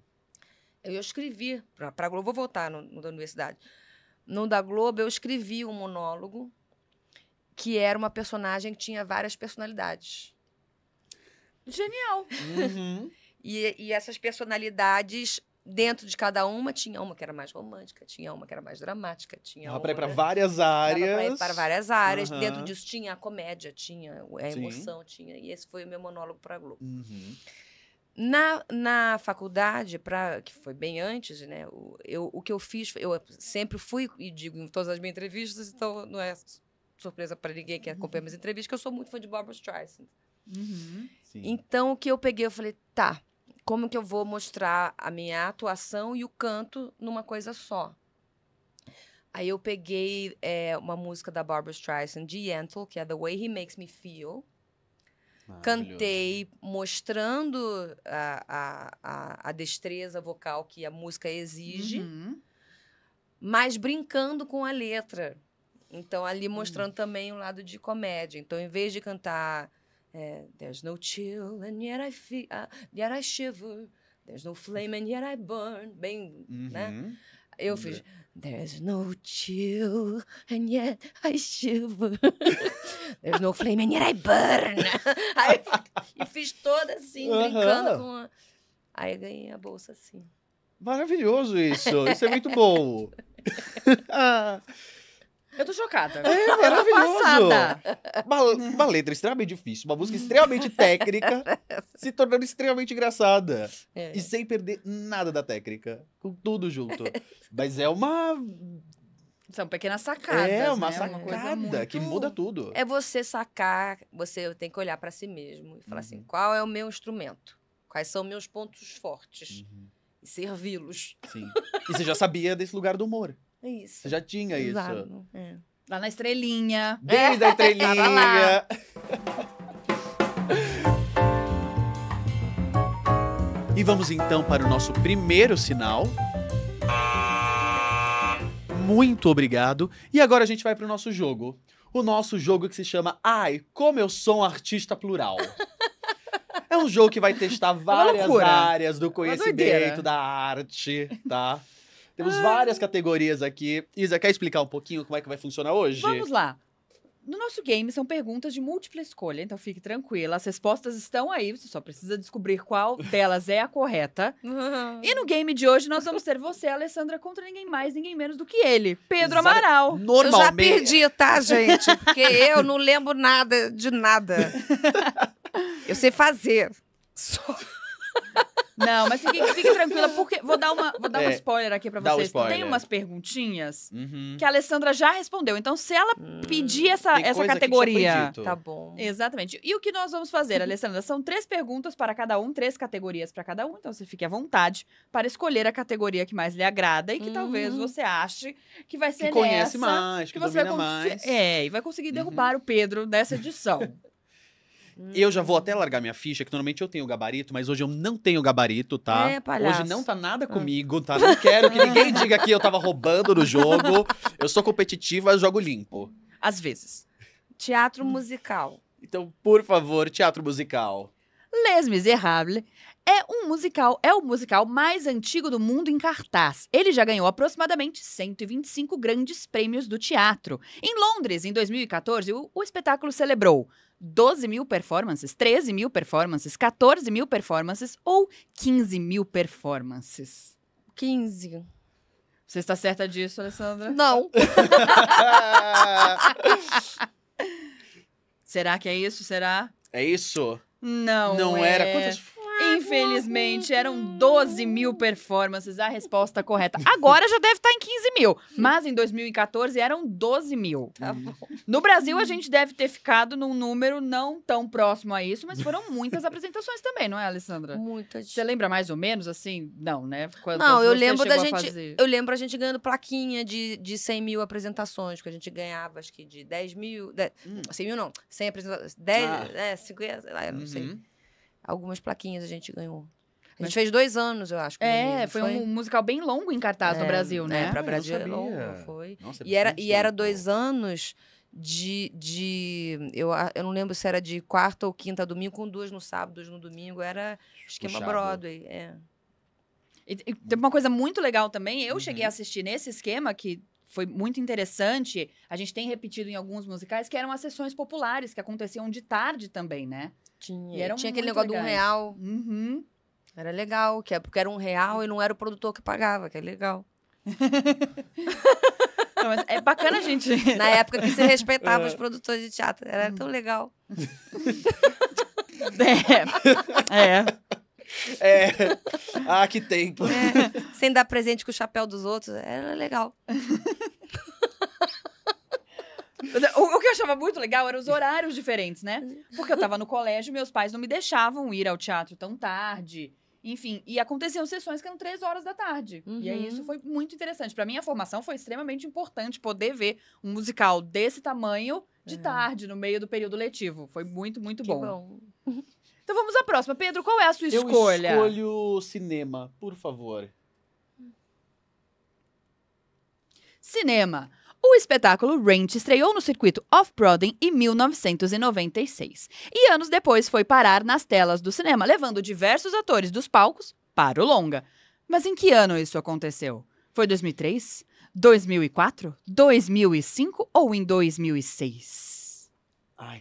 Eu escrevi para a Globo, vou voltar no, no da universidade. No da Globo, eu escrevi um monólogo que era uma personagem que tinha várias personalidades. Genial! Uhum. e, e essas personalidades dentro de cada uma tinha uma que era mais romântica, tinha uma que era mais dramática, tinha dava uma... para várias áreas. Dava para várias áreas. Uhum. Dentro disso tinha a comédia, tinha a emoção, Sim. tinha... E esse foi o meu monólogo para Globo. Uhum. Na, na faculdade, pra, que foi bem antes, né? O, eu, o que eu fiz, eu sempre fui, e digo em todas as minhas entrevistas, então não é surpresa para ninguém que acompanha minhas entrevistas, que eu sou muito fã de Barbara Streisand. Uhum. Então, o que eu peguei, eu falei, tá, como que eu vou mostrar a minha atuação e o canto numa coisa só. Aí eu peguei é, uma música da Barbara Streisand, Yentl, que é The Way He Makes Me Feel. Cantei mostrando a, a, a, destreza vocal que a música exige, uhum. mas brincando com a letra. Então, ali hum. mostrando uhum. também o lado de comédia. Então, em vez de cantar Uh, there's no chill and yet I feel, uh, yet I shiver. There's no flame and yet I burn. Bem, né? Uhum. Eu fiz. There's no chill and yet I shiver. There's no flame and yet I burn. Aí, e fiz toda assim, brincando com. A... Aí ganhei a bolsa assim. Maravilhoso isso. Isso é muito bom. Ah. Eu tô chocada. É maravilhoso. Uma, uma letra extremamente difícil, uma música extremamente técnica, se tornando extremamente engraçada. É. E sem perder nada da técnica. Com tudo junto. Mas é uma. São pequenas sacadas. É, uma né? sacada uma muito... que muda tudo. É você sacar, você tem que olhar para si mesmo e falar assim, uhum. assim: qual é o meu instrumento? Quais são meus pontos fortes? Uhum. E servi-los. Sim. E você já sabia desse lugar do humor. É isso. Você já tinha Exato. isso. É. Lá na estrelinha. Desde a estrelinha. e vamos então para o nosso primeiro sinal. Muito obrigado. E agora a gente vai para o nosso jogo. O nosso jogo que se chama Ai, como eu sou um artista plural. É um jogo que vai testar é várias áreas do conhecimento, da arte, tá? Temos ah. várias categorias aqui. Isa, quer explicar um pouquinho como é que vai funcionar hoje? Vamos lá. No nosso game são perguntas de múltipla escolha, então fique tranquila. As respostas estão aí, você só precisa descobrir qual delas é a correta. Uhum. e no game de hoje nós vamos ter você, Alessandra, contra ninguém mais, ninguém menos do que ele, Pedro Exato. Amaral. Normalmente. Eu já perdi, tá, gente? Porque eu não lembro nada de nada. Eu sei fazer. Só. Não, mas fique, fique tranquila, porque vou dar, uma, vou dar é, um spoiler aqui pra vocês. Um Tem umas perguntinhas uhum. que a Alessandra já respondeu. Então, se ela hum, pedir essa, essa categoria. Tá bom. Exatamente. E o que nós vamos fazer, uhum. Alessandra? São três perguntas para cada um, três categorias para cada um. Então, você fique à vontade para escolher a categoria que mais lhe agrada e que uhum. talvez você ache que vai ser que conhece mais, que, que você vai mais. É, e vai conseguir uhum. derrubar uhum. o Pedro nessa edição. Hum. Eu já vou hum. até largar minha ficha, que normalmente eu tenho o gabarito, mas hoje eu não tenho o gabarito, tá? É, palhaço. Hoje não tá nada ah. comigo, tá? Não quero que ninguém diga que eu tava roubando no jogo. Eu sou competitiva, jogo limpo. Às vezes. Teatro hum. musical. Então, por favor, teatro musical. Les Miserables é um musical, é o musical mais antigo do mundo em cartaz. Ele já ganhou aproximadamente 125 grandes prêmios do teatro. Em Londres, em 2014, o, o espetáculo celebrou 12 mil performances, 13 mil performances, 14 mil performances ou 15 mil performances? 15. Você está certa disso, Alessandra? Não. Será que é isso? Será? É isso? Não. Não é... era. Quantas ah, Infelizmente, eram 12 mil performances a resposta correta. Agora já deve estar tá em 15 mil, mas em 2014 eram 12 mil. Tá No Brasil, a gente deve ter ficado num número não tão próximo a isso, mas foram muitas apresentações também, não é, Alessandra? Muitas. Você lembra mais ou menos, assim? Não, né? Quantas não, eu lembro da gente. Eu lembro a gente ganhando plaquinha de, de 100 mil apresentações, que a gente ganhava, acho que de 10 mil. hum. 100 mil não, 100 apresentações. 10, ah. é, 50, sei lá, eu não uhum. sei. Algumas plaquinhas a gente ganhou. A gente fez dois anos, eu acho. É, foi, foi, um musical bem longo em cartaz é, no Brasil, né? É, pra Brasil é, né? é longo, foi. Nossa, é e, era, e era dois anos de. de eu, eu não lembro se era de quarta ou quinta domingo, com duas no sábado, duas no domingo. Era esquema Puxado. Broadway. É. E, e, tem uma coisa muito legal também. Eu uhum. cheguei a uhum. assistir nesse esquema que foi muito interessante. A gente tem repetido em alguns musicais que eram as sessões populares que aconteciam de tarde também, né? Tinha. tinha aquele negócio legais. de um real. Uhum. Era legal, que é porque era um real e não era o produtor que pagava, que é legal. não, é bacana, gente. Na época que se respeitava é. os produtores de teatro, era tão legal. é. É. é. Ah, que tempo. É. Sem dar presente com o chapéu dos outros, era legal. O, o, que eu achava muito legal eram os horários diferentes, né? Porque eu tava no colégio, meus pais não me deixavam ir ao teatro tão tarde. Enfim, e aconteciam sessões que eram três horas da tarde. Uhum. E aí isso uhum. foi muito interessante. Para mim, a formação foi extremamente importante poder ver um musical desse tamanho de é. tarde, no meio do período letivo. Foi muito, muito que bom. bom. Então vamos à próxima. Pedro, qual é a sua eu escolha? Eu escolho cinema, por favor. Cinema. O espetáculo Ranch estreou no circuito Off-Broadway em 1996 e anos depois foi parar nas telas do cinema, levando diversos atores dos palcos para o longa. Mas em que ano isso aconteceu? Foi 2003? 2004? 2005 ou em 2006? Ai,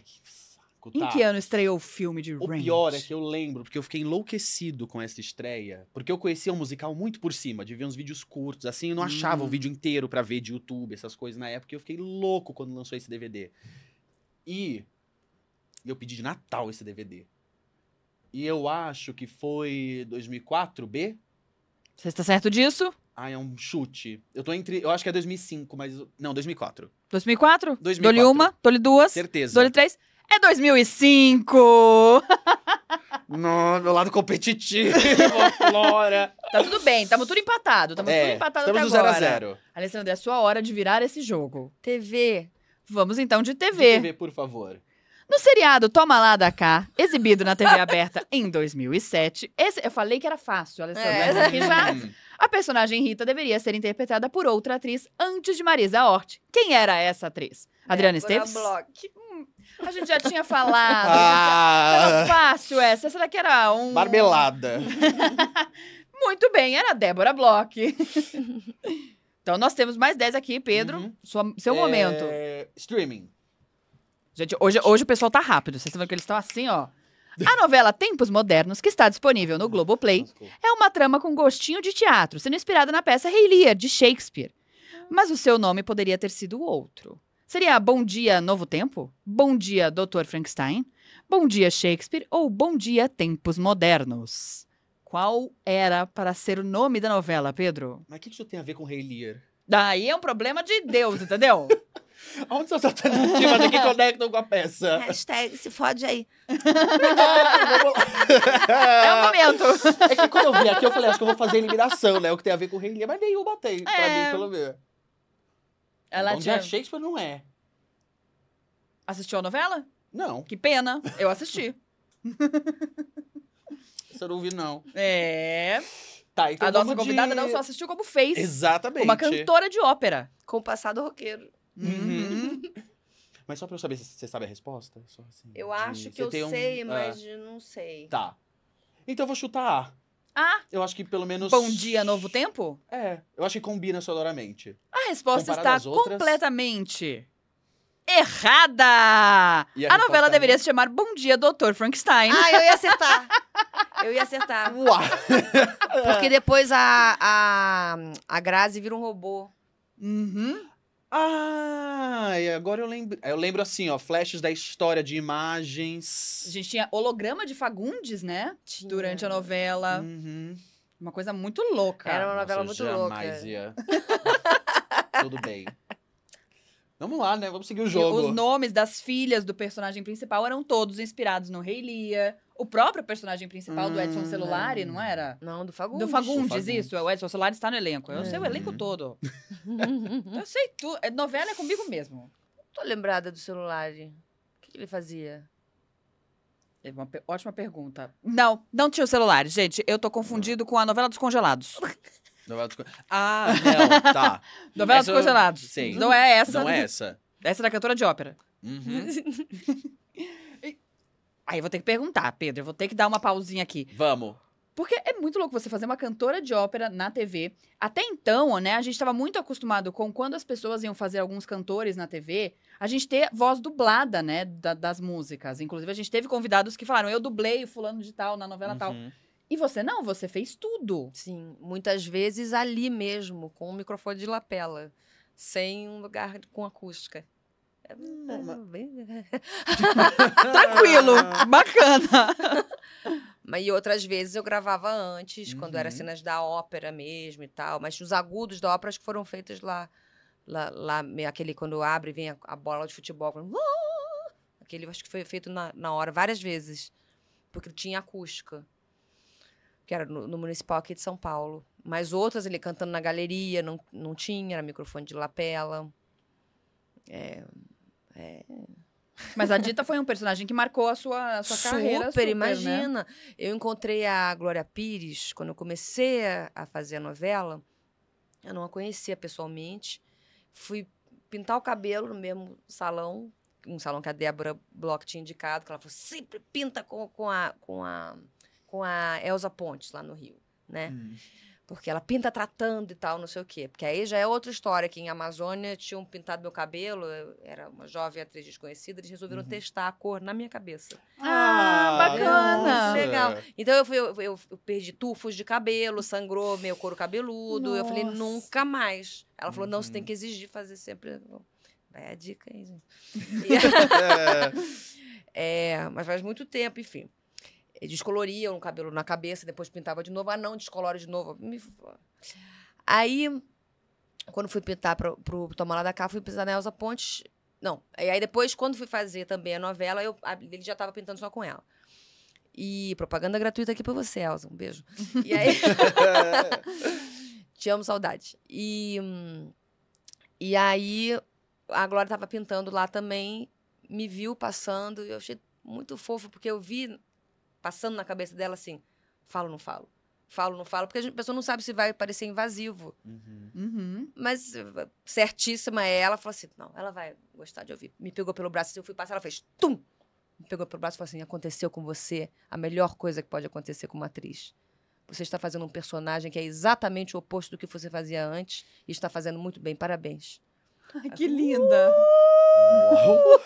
em que ano estreou o filme de O pior é que eu lembro, porque eu fiquei enlouquecido com essa estreia. Porque eu conhecia o musical muito por cima, de ver uns vídeos curtos, assim, eu não achava o hum. vídeo inteiro pra ver de YouTube, essas coisas na época. E eu fiquei louco quando lançou esse DVD. E eu pedi de Natal esse DVD. E eu acho que foi 2004, B? Você está certo disso? Ah, é um chute. Eu tô entre. Eu acho que é 2005, mas. Não, 2004. 2004? 2004. Dou-lhe uma, dou-lhe duas, Certeza. dou-lhe três. É 2005! No meu lado competitivo, Flora. Tá tudo bem, tamo tudo empatado. Tamo é, tudo empatado até agora. Estamos 0 a 0. Alessandra, é sua hora de virar esse jogo. TV. Vamos então de TV. De TV, por favor. No seriado Toma Lá da Cá, exibido na TV aberta em 2007, esse, eu falei que era fácil, Alessandra, é. aqui já... Hum. A personagem Rita deveria ser interpretada por outra atriz antes de Marisa Hort. Quem era essa atriz? É, Adriana Débora Esteves? a gente já tinha falado. Né? Ah. Era fácil essa. Será que era um. Marmelada. Muito bem, era Débora Bloch. então nós temos mais 10 aqui, Pedro. Uhum. Sua, seu é... momento. Streaming. Gente, hoje, hoje o pessoal tá rápido. Vocês estão vendo que eles estão assim, ó. A novela Tempos Modernos, que está disponível no Globoplay, é uma trama com gostinho de teatro, sendo inspirada na peça Rei Lear, de Shakespeare. Ah. Mas o seu nome poderia ter sido outro. Seria Bom Dia Novo Tempo? Bom Dia Dr. Frankenstein? Bom Dia Shakespeare? Ou Bom Dia Tempos Modernos? Qual era para ser o nome da novela, Pedro? Mas o que isso tem a ver com Rei Lear? Daí é um problema de Deus, entendeu? Onde são as alternativas aqui conectam com a peça? Hashtag se fode aí. é o momento. É que quando eu vi aqui, eu falei, acho que eu vou fazer eliminação, né? O que tem a ver com o Rei Lear. Mas nenhum batei, é... pra mim, é. pelo menos. É Ela Bom tinha... dia Shakespeare tipo, não é. Assistiu a novela? Não. Que pena, eu assisti. Você não ouvi, não. É. Tá, então a nossa convidada de... não só assistiu como fez. Exatamente. Uma cantora de ópera. Com o passado roqueiro. Uhum. uhum. mas só pra eu saber se você sabe a resposta. Assim, eu de... acho que você eu sei, um... Ah. mas ah. não sei. Tá. Então eu vou chutar A. Ah! Eu acho que pelo menos. Bom tipo, dia, novo tempo? É, eu acho que combina sonoramente. A resposta Comparado está outras... completamente errada! A, a novela é deveria se chamar Bom Dia, Doutor Frankenstein. Ah, eu ia acertar. Eu ia acertar. Uau. Porque depois a, a, a Grazi vira um robô. Uhum. Ah, agora eu lembro. Eu lembro assim, ó, flashes da história de imagens. A gente tinha holograma de Fagundes, né? Tinha. Durante a novela. Uhum. Uma coisa muito louca. Era uma novela Nossa, muito louca. Ia... Tudo bem. Vamos lá, né? Vamos seguir o jogo. E os nomes das filhas do personagem principal eram todos inspirados no Rei Lia. O próprio personagem principal hum, do Edson hum, Celulari, não é. era? Não, do Fagundes. Do Fagundes, Fagundes. isso. O Edson Celulari está no elenco. Eu é. sei o hum. elenco todo. eu sei tudo. É, novela é comigo mesmo. Não tô lembrada do Celulari. O que, que ele fazia? É uma ótima pergunta. Não, não tinha o celular. Gente, eu tô confundido com a novela dos congelados. Novela dos Ah, não, tá. novela essa dos Condenados. Eu... Sim. Não é essa. Não é essa. Essa é da cantora de ópera. Uhum. Aí eu vou ter que perguntar, Pedro. Eu vou ter que dar uma pausinha aqui. Vamos. Porque é muito louco você fazer uma cantora de ópera na TV. Até então, né, a gente estava muito acostumado com quando as pessoas iam fazer alguns cantores na TV, a gente ter voz dublada, né, da, das músicas. Inclusive, a gente teve convidados que falaram, eu dublei fulano de tal na novela uhum. tal. E você não, você fez tudo. Sim, muitas vezes ali mesmo, com um microfone de lapela, sem um lugar com acústica. É hum, mas... Tranquilo, bacana. Mas e outras vezes eu gravava antes, uhum. quando eram cenas da ópera mesmo e tal. Mas os agudos da ópera acho que foram feitos lá, lá, lá aquele quando abre vem a, a bola de futebol. Quando... Aquele acho que foi feito na, na hora várias vezes, porque tinha acústica que era no, no, Municipal aqui de São Paulo. Mas outras ele cantando na galeria, não, não tinha, era microfone de lapela. É, é... Mas a Dita foi um personagem que marcou a sua, a sua super, carreira. Super, né? imagina. Né? Eu encontrei a Glória Pires quando eu comecei a fazer a novela. Eu não a conhecia pessoalmente. Fui pintar o cabelo no mesmo salão, um salão que a Débora Bloch tinha indicado, que ela falou: sempre pinta com, com a. Com a com a Elsa Pontes lá no Rio, né? Hum. Porque ela pinta tratando e tal, não sei o quê. Porque aí já é outra história, que em Amazônia tinham pintado meu cabelo, era uma jovem atriz desconhecida, eles resolveram uhum. testar a cor na minha cabeça. Ah, ah bacana! Nossa. Legal. Então eu, fui, eu, eu, eu, perdi tufos de cabelo, sangrou meu couro cabeludo. Nossa. Eu falei, nunca mais. Ela falou, não, você tem uhum. que exigir fazer sempre. Vai a é dica aí, gente. é. é, mas faz muito tempo, enfim. Eh, descoloriam o cabelo na cabeça, depois pintava de novo. Ah, não, descolora de novo. Aí, quando fui pintar para o Tomar Lá da Cá, fui pintar na Elsa Pontes. Não, e aí depois, quando fui fazer também a novela, eu, ele já estava pintando só com ela. E propaganda gratuita aqui para você, Elsa. Um beijo. E aí... Te amo, saudade. E, e aí, a Glória estava pintando lá também, me viu passando, eu achei muito fofo, porque eu vi passando na cabeça dela assim: falo, não falo. Falo, não falo, porque a pessoa não sabe se vai parecer invasivo. Uhum. Uhum. Mas certíssima é ela, falou assim: não, ela vai gostar de ouvir. Me pegou pelo braço, assim, eu fui passar, ela fez tum! Me pegou pelo braço e falou assim: aconteceu com você a melhor coisa que pode acontecer com uma atriz. Você está fazendo um personagem que é exatamente o oposto do que você fazia antes e está fazendo muito bem. Parabéns. Ai, que linda! Uh! Uau.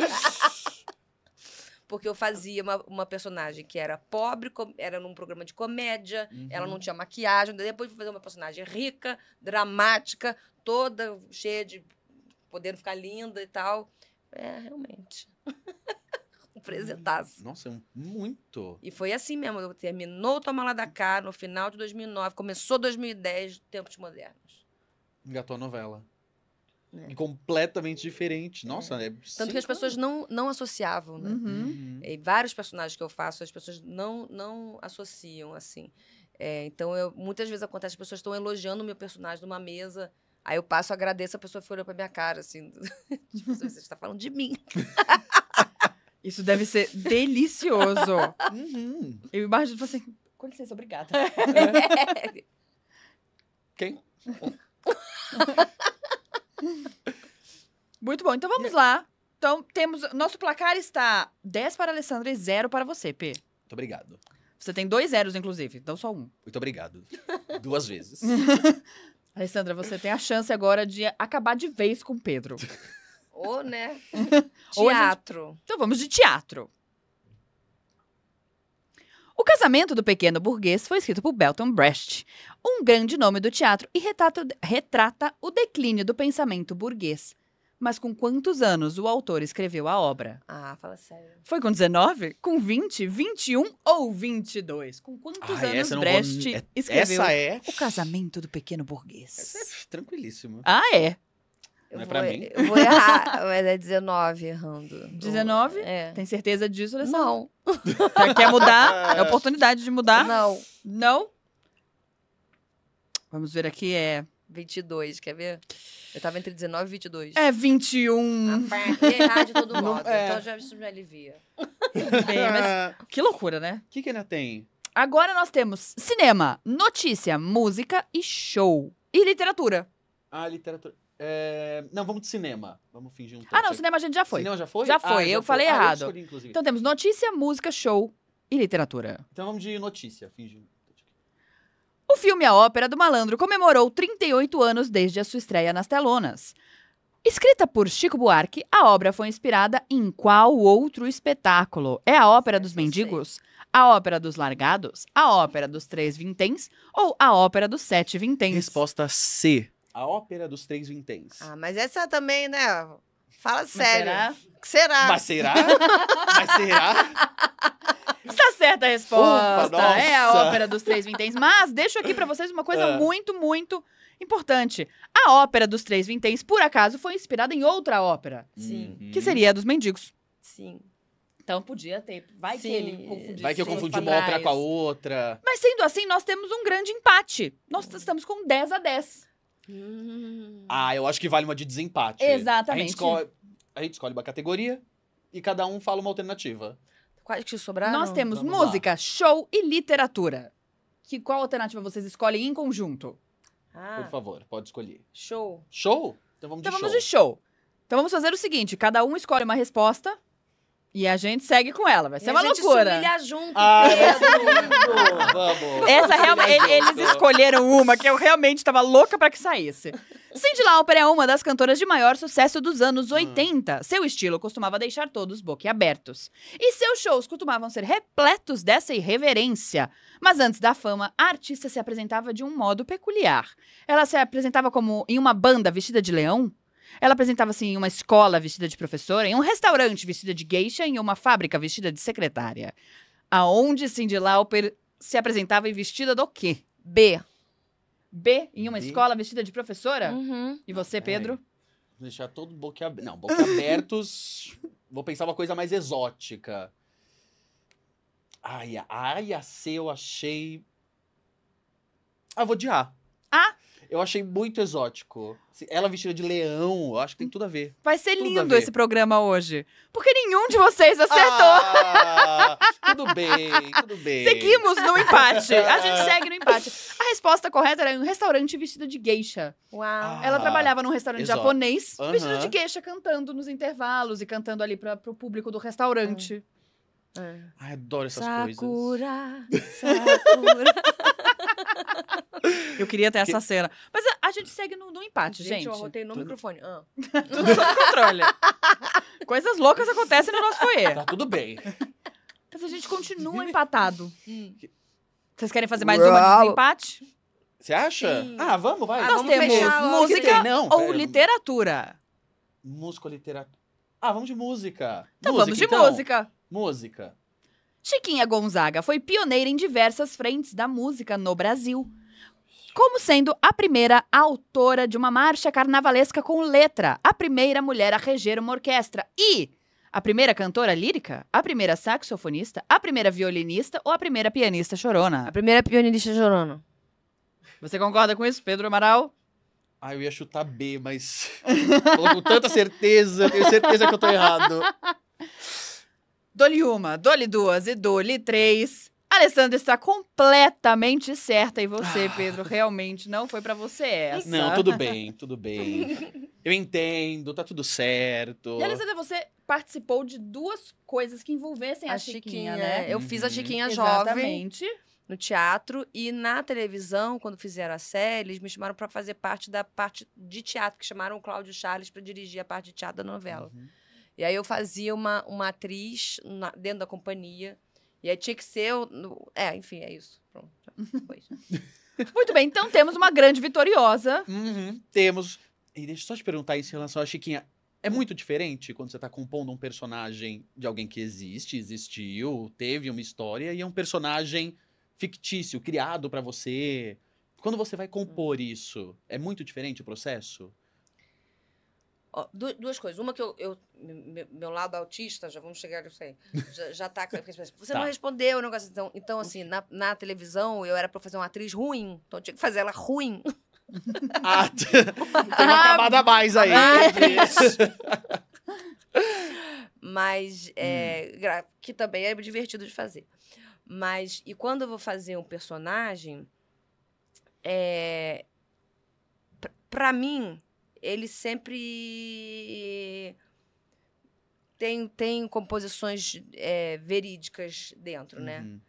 Porque eu fazia uma, uma personagem que era pobre, era num programa de comédia, uhum. ela não uhum. tinha maquiagem. Depois fui fazer uma personagem rica, dramática, toda cheia de podendo ficar linda e tal. É, realmente. um presentaço. Uhum. Nossa, é muito. E foi assim mesmo. Terminou o Lá da Cá no final de 2009, começou 2010, Tempos Modernos. Engatou a novela. É. completamente diferente. Nossa, é. é Tanto que as pessoas não, não associavam, né? Uhum. uhum. E vários personagens que eu faço, as pessoas não, não associam, assim. É, então, eu, muitas vezes acontece, as pessoas estão elogiando o meu personagem numa mesa. Aí eu passo, agradeço, a pessoa fica olhando pra minha cara, assim. tipo, você está falando de mim. Isso deve ser delicioso. uhum. Eu imagino tipo assim, com licença, obrigada. Quem? Muito bom. Então vamos lá. Então temos. Nosso placar está 10 para a Alessandra e 0 para você, P. Muito obrigado. Você tem dois zeros, inclusive, então só um. Muito obrigado. Duas vezes. Alessandra, você tem a chance agora de acabar de vez com o Pedro. Ou, né? Ou gente- teatro. Então vamos de teatro. O Casamento do Pequeno Burguês foi escrito por Belton Brecht, um grande nome do teatro e retrata, retrata o declínio do pensamento burguês. Mas com quantos anos o autor escreveu a obra? Ah, fala sério. Foi com 19? Com 20? 21 ou 22? Com quantos ah, anos Brecht vou... É- escreveu é... O Casamento do Pequeno Burguês? Essa é tranquilíssimo. Ah, é? Não é pra vou, mim. Eu vou errar, mas é 19 errando. 19? É. Tem certeza disso, Alessandra? Não. Você quer mudar? É oportunidade de mudar? Não. Não? Vamos ver aqui, é... 22, quer ver? Eu tava entre 19 e 22. É 21. Ah, errar de todo modo. Não, é. Então já, isso me alivia. Bem, mas que loucura, né? O que, que ainda tem? Agora nós temos cinema, notícia, música e show. E literatura. Ah, literatura. É... Não, vamos de cinema. Vamos fingir um Ah, não, cinema a gente já foi. Cinema já foi? Já foi, ah, eu já falei foi. errado. Ah, eu escolhi, então temos notícia, música, show e literatura. Então vamos de notícia, fingindo. O filme A Ópera do Malandro comemorou 38 anos desde a sua estreia nas telonas. Escrita por Chico Buarque, a obra foi inspirada em qual outro espetáculo? É a Ópera dos Mendigos? A Ópera dos Largados? A Ópera dos Três Vinténs? Ou a Ópera dos Sete Vinténs? Resposta C. A Ópera dos Três Vinténs. Ah, mas essa também, né? Fala sério. Mas será? Mas será? mas será? Está certa a resposta. Ufa, é a ópera dos três vinténs. Mas deixo aqui para vocês uma coisa é. muito, muito importante. A ópera dos três vinténs, por acaso, foi inspirada em outra ópera. Sim. Que uhum. seria a dos mendigos. Sim. Então podia ter. Vai Sim. que ele confundiu. Vai que eu confundi uma ópera com a outra. Mas sendo assim, nós temos um grande empate. Nós estamos com 10 a 10. Hum. Ah, eu acho que vale uma de desempate. Exatamente. A gente escolhe, a gente escolhe uma categoria e cada um fala uma alternativa. Quais que sobraram? Nós temos Vamos música, lá. show e literatura. Que qual alternativa vocês escolhem em conjunto? Ah. Por favor, pode escolher. Show. Show? Então vamos então de show. Então vamos de show. Então vamos fazer o seguinte: cada um escolhe uma resposta e a gente segue com ela, vai ser e uma a gente loucura. Se junto, ah, Pedro. Vamos. Essa eles escolheram uma que eu realmente estava louca para que saísse. Cindy Lauper é uma das cantoras de maior sucesso dos anos 80. Hum. Seu estilo costumava deixar todos boquiabertos. E seus shows costumavam ser repletos dessa irreverência. Mas antes da fama, a artista se apresentava de um modo peculiar. Ela se apresentava como em uma banda vestida de leão, ela apresentava-se em assim, uma escola vestida de professora, em um restaurante vestida de geisha, em uma fábrica vestida de secretária. Aonde Cindy Lauper se apresentava e vestida do quê? B. B, em uma B. escola vestida de professora? Uhum. E você, Pedro? Vou deixar todo boquiaberto. Não, boquiabertos. vou pensar uma coisa mais exótica. Ai, a, ai, a C eu achei. Ah, vou de A. Eu achei muito exótico. Ela vestida de leão, eu acho que tem tudo a ver. Vai ser tudo lindo esse programa hoje. Porque nenhum de vocês acertou. Ah, tudo bem, tudo bem. Seguimos no empate. A gente segue no empate. A resposta correta era um restaurante vestido de geisha. Uau. Ah, Ela trabalhava num restaurante japonês, uhum. vestida de geisha, cantando nos intervalos e cantando ali para o público do restaurante. Uhum. É. Ai, adoro essas sakura, coisas. Sakura, Sakura. Eu queria ter essa que... cena. Mas a, a, gente segue no, no empate, gente. Gente, eu arrotei no tudo... microfone. Ah. Tudo sob controle. Coisas loucas acontecem no nosso foyer. Tá tudo bem. Mas a gente continua empatado. Hum. Vocês querem fazer mais Uau. uma de empate? Você acha? Sim. Ah, vamos, vai. Ah, Nós vamos temos fechar, música tem. Não, ou pera, literatura? Música ou literatura? Ah, vamos de música. Então música, vamos de então. música. Música. Chiquinha Gonzaga foi pioneira em diversas frentes da música no Brasil como sendo a primeira autora de uma marcha carnavalesca com letra, a primeira mulher a reger uma orquestra e a primeira cantora lírica, a primeira saxofonista, a primeira violinista ou a primeira pianista chorona? A primeira pianista chorona. Você concorda com isso, Pedro Amaral? Ah, eu ia chutar B, mas. com tanta certeza, tenho certeza que eu tô errado. Dole uma, dole duas e dole três. Alessandra está completamente certa e você, ah. Pedro, realmente não foi para você essa. Não, tudo bem, tudo bem. Eu entendo, tá tudo certo. E Alessandra, você participou de duas coisas que envolvessem a, a Chiquinha, Chiquinha, né? É. Eu fiz a uhum. Chiquinha Exatamente. jovem no teatro e na televisão, quando fizeram a série, eles me chamaram para fazer parte da parte de teatro que chamaram o Cláudio Charles para dirigir a parte de teatro da novela. Uhum. E aí eu fazia uma uma atriz na, dentro da companhia e aí tinha que ser. O, no... é, enfim, é isso. Pronto. Muito bem, então temos uma grande vitoriosa. Uhum, temos. E deixa eu só te perguntar isso em relação à Chiquinha. É hum. muito diferente quando você está compondo um personagem de alguém que existe, existiu, teve uma história e é um personagem fictício, criado para você. Quando você vai compor hum. isso, é muito diferente o processo? duas coisas. Uma que eu, eu, Meu lado autista, já vamos chegar nisso aí. Já, já tá. Você tá. não respondeu o negócio. Então, então assim, na, na televisão eu era pra fazer uma atriz ruim. Então eu tinha que fazer ela ruim. Ah, tem uma ah, camada a mais aí. Ah, Mas. É, hum. Que também é divertido de fazer. Mas. E quando eu vou fazer um personagem. É, pra, pra mim ele sempre tem, tem composições é, verídicas dentro, né? uhum. né?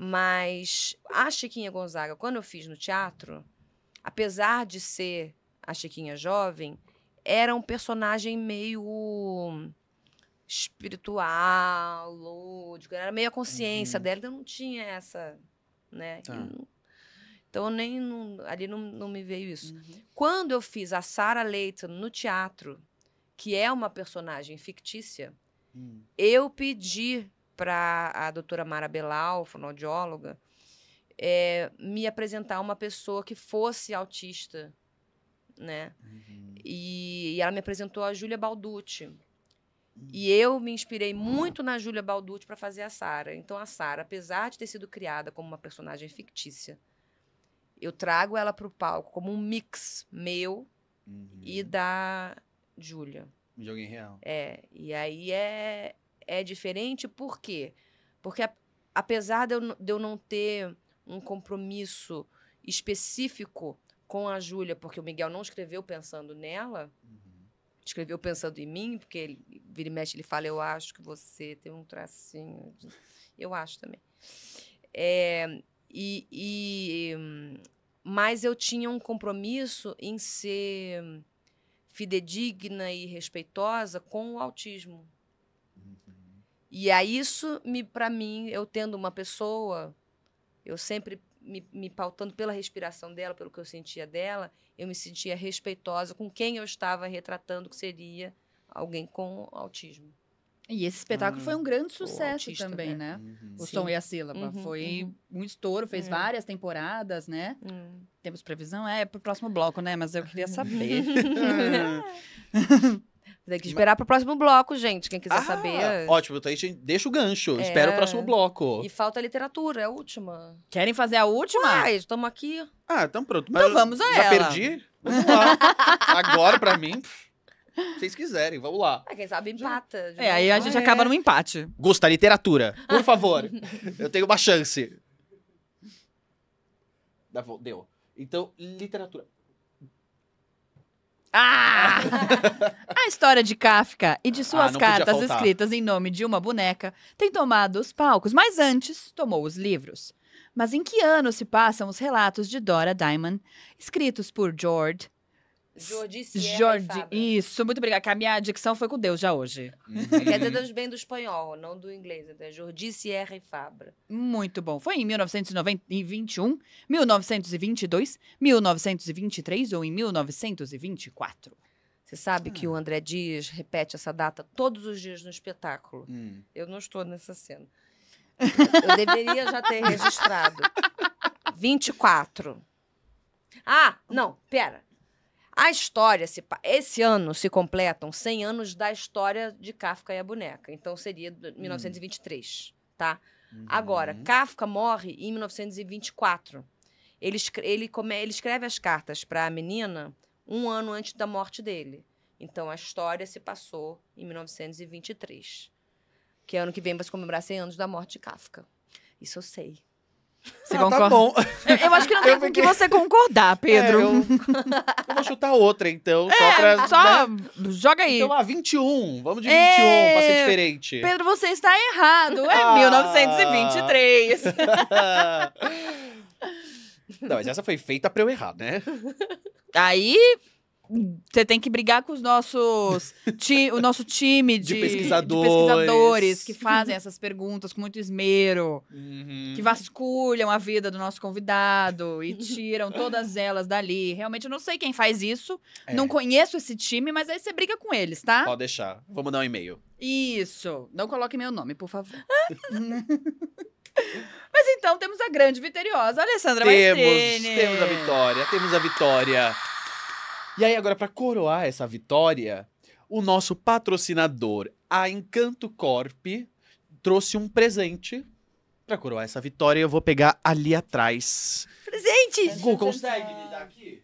Mas a Chiquinha Gonzaga, quando eu fiz no teatro, apesar de ser a Chiquinha jovem, era um personagem meio espiritual, lúdico, era meio a consciência uhum. dela, então não tinha essa, né? Tá. E, então, eu nem, não, ali não, não me veio isso. Uhum. Quando eu fiz a Sarah Leighton no teatro, que é uma personagem fictícia, uhum. eu pedi para a doutora Mara Belal, fonoaudióloga, é, me apresentar uma pessoa que fosse autista, né? Uhum. E, e, ela me apresentou a Júlia Balducci. Hum. E eu me inspirei muito na Júlia Balducci para fazer a Sara. Então a Sara, apesar de ter sido criada como uma personagem fictícia, eu trago ela para o palco como um mix meu uhum. e da Júlia. De alguém real. É, e aí é, é diferente por quê? Porque a, apesar de eu, de eu não ter um compromisso específico com a Júlia, porque o Miguel não escreveu pensando nela, uhum. escreveu pensando em mim, porque ele, vira e mexe, ele fala, eu acho que você tem um tracinho. De... Eu acho também. É, e, e mas eu tinha um compromisso em ser fidedigna e respeitosa com o autismo. E a isso me para mim, eu tendo uma pessoa, eu sempre me, me, pautando pela respiração dela, pelo que eu sentia dela, eu me sentia respeitosa com quem eu estava retratando que seria alguém com autismo. E esse espetáculo ah, foi um grande sucesso autista, também, né? né? Uhum. O Sim. Som e a Sílaba. Uhum, foi uhum. um estouro, fez é. várias temporadas, né? É. Temos previsão? É, é, pro próximo bloco, né? Mas eu queria saber. Tem que esperar Mas... pro próximo bloco, gente. Quem quiser ah, saber. Ótimo, então a gente deixa o gancho. É... Espera o próximo bloco. E falta literatura, é a última. Querem fazer a última? Ah, estamos aqui. Ah, então pronto. Mas então vamos a já ela. Já perdi? Vamos lá. Agora, pra mim. Vocês quiserem, vamos lá. É, quem sabe empata. É, aí a gente ah, acaba é. num empate. Gusta, literatura. Por favor. eu tenho uma chance. Deu. Então, literatura. Ah! a história de Kafka e de suas ah, cartas escritas em nome de uma boneca tem tomado os palcos, mas antes tomou os livros. Mas em que ano se passam os relatos de Dora Diamond, escritos por George Jordi Sierra Jordi, isso, muito obrigada. Que a minha adicção foi com Deus já hoje. Uhum. Quer dizer, bem do espanhol, não do inglês. É Jordi Sierra e Fabra. Muito bom. Foi em 1921, 1922, 1923 ou em 1924. Você sabe que o ah. André Dias repete essa data todos os dias no espetáculo. Hum. Eu não estou nessa cena. Eu deveria já ter registrado. 24. Ah, não, pera. A história, se, esse ano se completam 100 anos da história de Kafka e a boneca. Então seria 1923, hum. tá? Uhum. Agora, Kafka morre em 1924. Ele, ele, come, ele escreve as cartas para a menina um ano antes da morte dele. Então a história se passou em 1923, que é ano que vem vai se comemorar 100 anos da morte de Kafka. Isso eu sei. Você ah, tá concorda? Tá bom. Eu, eu, acho que não tem eu com fiquei... que você concordar, é, Pedro. É, eu... eu... vou chutar outra, então. É, só pra. Só né? joga aí. Então, ah, 21. Vamos de 21, é... pra ser diferente. Pedro, você está errado. É ah... 1923. não, mas essa foi feita pra eu errar, né? Aí você tem que brigar com os nossos ti, o nosso time de, de, pesquisadores. de, pesquisadores. que fazem essas perguntas com muito esmero, uhum. que vasculham a vida do nosso convidado e tiram todas elas dali. Realmente eu não sei quem faz isso, é. não conheço esse time, mas aí você briga com eles, tá? Pode deixar. Vou mandar um e-mail. Isso. Não coloque meu nome, por favor. mas então temos a grande vitoriosa, Alessandra temos, Maestrini. Temos a vitória, temos a vitória. E aí, agora, para coroar essa vitória, o nosso patrocinador, a Encanto Corp, trouxe um presente para coroar essa vitória. Eu vou pegar ali atrás. Presente! Google consegue me dar aqui?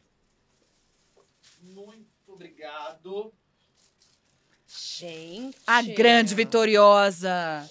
Muito obrigado. Gente. A grande vitoriosa.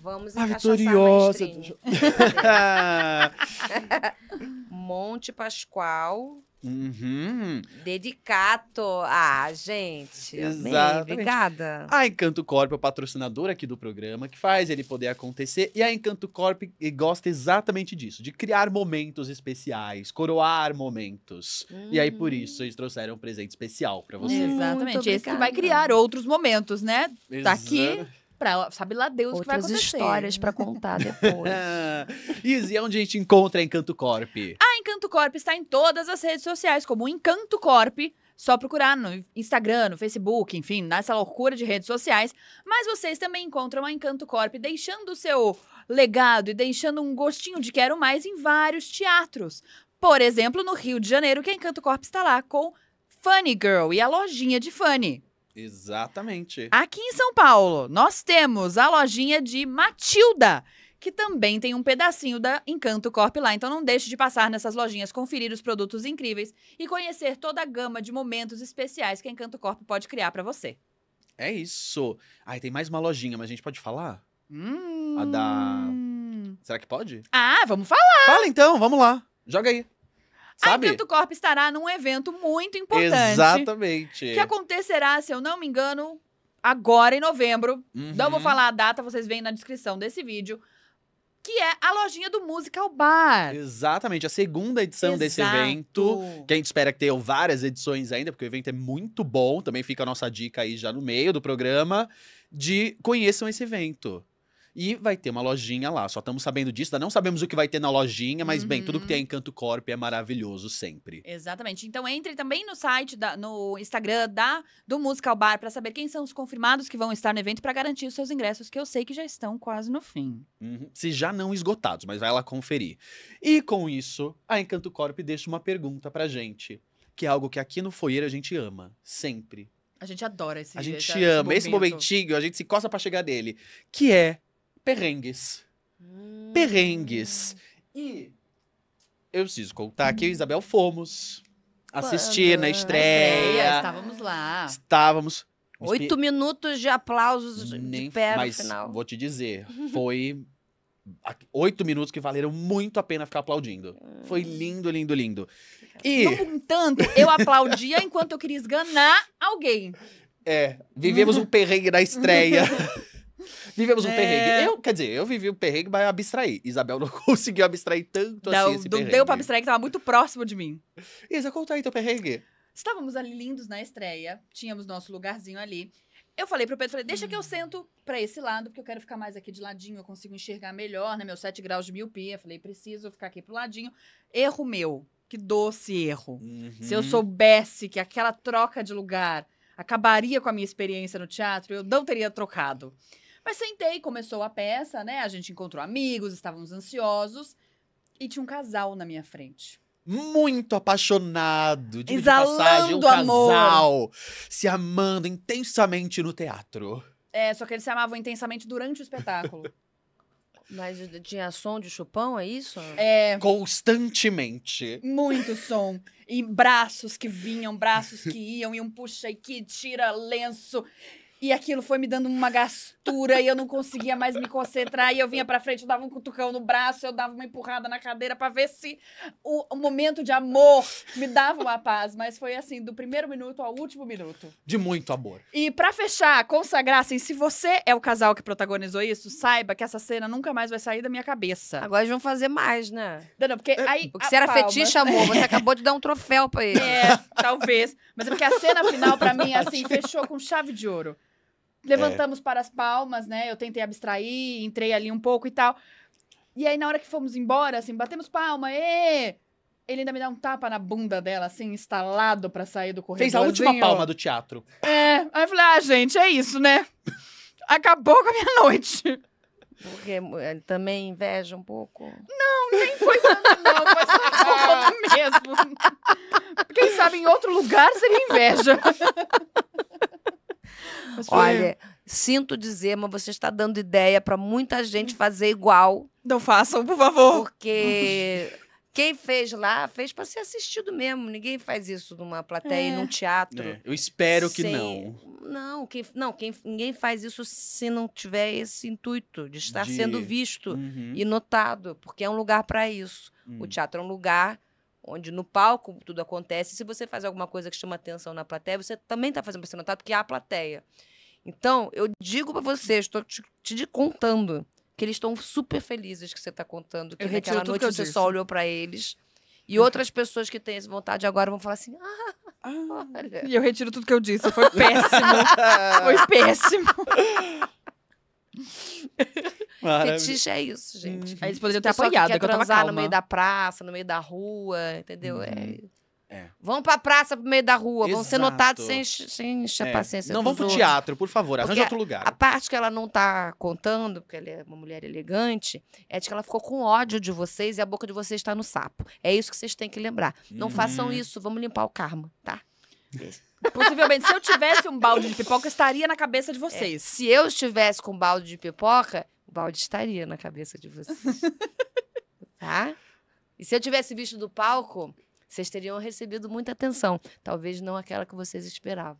Vamos a vitoriosa. Monte Pascoal. Uhum. Dedicato. Ah, gente. Exatamente. Obrigada. A Encanto Corp é o patrocinador aqui do programa, que faz ele poder acontecer. E a Encanto Corp gosta exatamente disso, de criar momentos especiais, coroar momentos. Uhum. E aí, por uhum. isso, eles trouxeram um presente especial para você. Exatamente. Esse que vai criar outros momentos, né? Tá aqui. Pra, sabe lá Deus Outras o que vai acontecer. histórias para contar depois. e onde a gente encontra Encanto Corp? A Encanto Corp está em todas as redes sociais, como Encanto Corp. Só procurar no Instagram, no Facebook, enfim, nessa loucura de redes sociais. Mas vocês também encontram a Encanto Corp deixando o seu legado e deixando um gostinho de quero mais em vários teatros. Por exemplo, no Rio de Janeiro, que a Encanto Corp está lá com Funny Girl e a lojinha de Funny. Exatamente. Aqui em São Paulo, nós temos a lojinha de Matilda, que também tem um pedacinho da Encanto Corp lá. Então não deixe de passar nessas lojinhas, conferir os produtos incríveis e conhecer toda a gama de momentos especiais que a Encanto Corp pode criar para você. É isso. Aí tem mais uma lojinha, mas a gente pode falar? Hum... A da. Será que pode? Ah, vamos falar! Fala então, vamos lá. Joga aí. Sabe? A corpo estará num evento muito importante. Exatamente. Que acontecerá, se eu não me engano, agora em novembro. Uhum. Não vou uhum. falar a data, vocês veem na descrição desse vídeo que é a lojinha do Musical Bar. Exatamente, a segunda edição Exato. desse evento, que a gente espera que tenha várias edições ainda, porque o evento é muito bom, também fica a nossa dica aí já no meio do programa, de conheçam esse evento. E vai ter uma lojinha lá. Só estamos sabendo disso, ainda não sabemos o que vai ter na lojinha, mas uhum. bem, tudo que uhum. tem em Encanto Corp é maravilhoso sempre. Exatamente. Então entre também no site, da, no Instagram da, do Musical Bar para saber quem são os confirmados que vão estar no evento para garantir os seus ingressos, que eu sei que já estão quase no fim. Uhum. Se já não esgotados, mas vai lá conferir. E com isso, a Encanto Corp deixa uma pergunta pra gente, que é algo que aqui no Foyer a gente ama, sempre. A gente adora esse A gente esse ama momento. esse momentinho, a gente se coça para chegar dele, que é perrengues. Hum. Perrengues. E eu preciso contar que eu e Isabel fomos assistir na estreia. É, estávamos lá. Estávamos. Oito minutos de aplausos Nem, de pé mas no final. Vou te dizer, foi oito minutos que valeram muito a pena ficar aplaudindo. Foi hum. lindo, lindo, lindo. E... No entanto, eu aplaudia enquanto eu queria esganar alguém. É, vivemos um perrengue na estreia. Vivemos um é... perrengue. Eu, quer dizer, eu vivi um perrengue, mas abstraí. Isabel não conseguiu abstrair tanto assim não, assim esse não perrengue. Não deu pra abstrair, que tava muito próximo de mim. Isa, conta aí teu perrengue. Estávamos ali lindos na estreia, tínhamos nosso lugarzinho ali. Eu falei pro Pedro, falei, deixa que eu sento para esse lado, porque eu quero ficar mais aqui de ladinho, eu consigo enxergar melhor, né? Meus 7 graus de miopia. Falei, preciso ficar aqui pro ladinho. Erro meu. Que doce erro. Uhum. Se eu uhum. soubesse que aquela troca de lugar acabaria com a minha experiência no teatro, eu não teria trocado. Mas sentei, começou a peça, né? A gente encontrou amigos, estávamos ansiosos. E tinha um casal na minha frente muito apaixonado, de passagem, um amor. casal se amando intensamente no teatro. É, só que eles se amavam intensamente durante o espetáculo. Mas tinha som de chupão, é isso? É. Constantemente. Muito som. E braços que vinham, braços que iam, e um puxa e que tira lenço. E aquilo foi me dando uma gastura e eu não conseguia mais me concentrar. E eu vinha pra frente, eu dava um cutucão no braço, eu dava uma empurrada na cadeira para ver se o, o, momento de amor me dava uma paz. Mas foi assim, do primeiro minuto ao último minuto. De muito amor. E para fechar, consagrar, assim, se você é o casal que protagonizou isso, saiba que essa cena nunca mais vai sair da minha cabeça. Agora eles vão fazer mais, né? Não, não porque é, aí. Porque você era fetiche, amor. Você acabou de dar um troféu pra ele. É, talvez. Mas é porque a cena final, para mim, assim, fechou com chave de ouro. É. levantamos é. para as palmas, né? Eu tentei abstrair, entrei ali um pouco e tal. E aí, na hora que fomos embora, assim, batemos palma, E Ele ainda me dá um tapa na bunda dela, assim, instalado para sair do corredor. Fez a última assim, palma do teatro. É. Aí eu falei, ah, gente, é isso, né? Acabou com a minha noite. Porque eh, também inveja um pouco? Não, nem foi tanto, não. Foi só mesmo. Quem sabe em outro lugar seria inveja. Olha, sinto dizer, mas você está dando ideia para muita gente fazer igual. Não façam, por favor. Porque quem fez lá fez para ser assistido mesmo. Ninguém faz isso numa plateia, é. num teatro. É. Eu espero que sem... não. Não, quem, não quem, ninguém faz isso se não tiver esse intuito de estar de... sendo visto uhum. e notado, porque é um lugar para isso. Uhum. O hum. teatro é um lugar onde no palco tudo acontece. Se você faz alguma coisa que chama atenção na plateia, você também está fazendo para ser notado porque há é a plateia. Então, eu digo para você, estou te, te, contando, que eles estão super felizes que você está contando, que eu naquela noite que você disse. só olhou para eles. E uhum. outras pessoas que têm essa vontade agora vão falar assim: ah, ah olha. E eu retiro tudo que eu disse, foi péssimo. foi péssimo. Fetiche é isso, gente. Uhum. Eles poderiam ter apoiado, que quer é transar no meio da praça, no meio da rua, entendeu? É uhum. É... É. Vão pra praça pro meio da rua, Exato. vão ser notados sem, sem encher é. paciência. Não vamos pro outros. teatro, por favor, arranje outro lugar. A parte que ela não tá contando, porque ela é uma mulher elegante, é de que ela ficou com ódio de vocês e a boca de vocês está no sapo. É isso que vocês têm que lembrar. Não façam uhum. isso, vamos limpar o karma, tá? Beijo. Possivelmente, se eu tivesse um balde de pipoca, estaria na cabeça de é. vocês. É, se eu estivesse com um balde de pipoca, o balde estaria na cabeça de vocês. tá? E se eu tivesse visto do palco, vocês teriam recebido muita atenção. Talvez não aquela que vocês esperavam.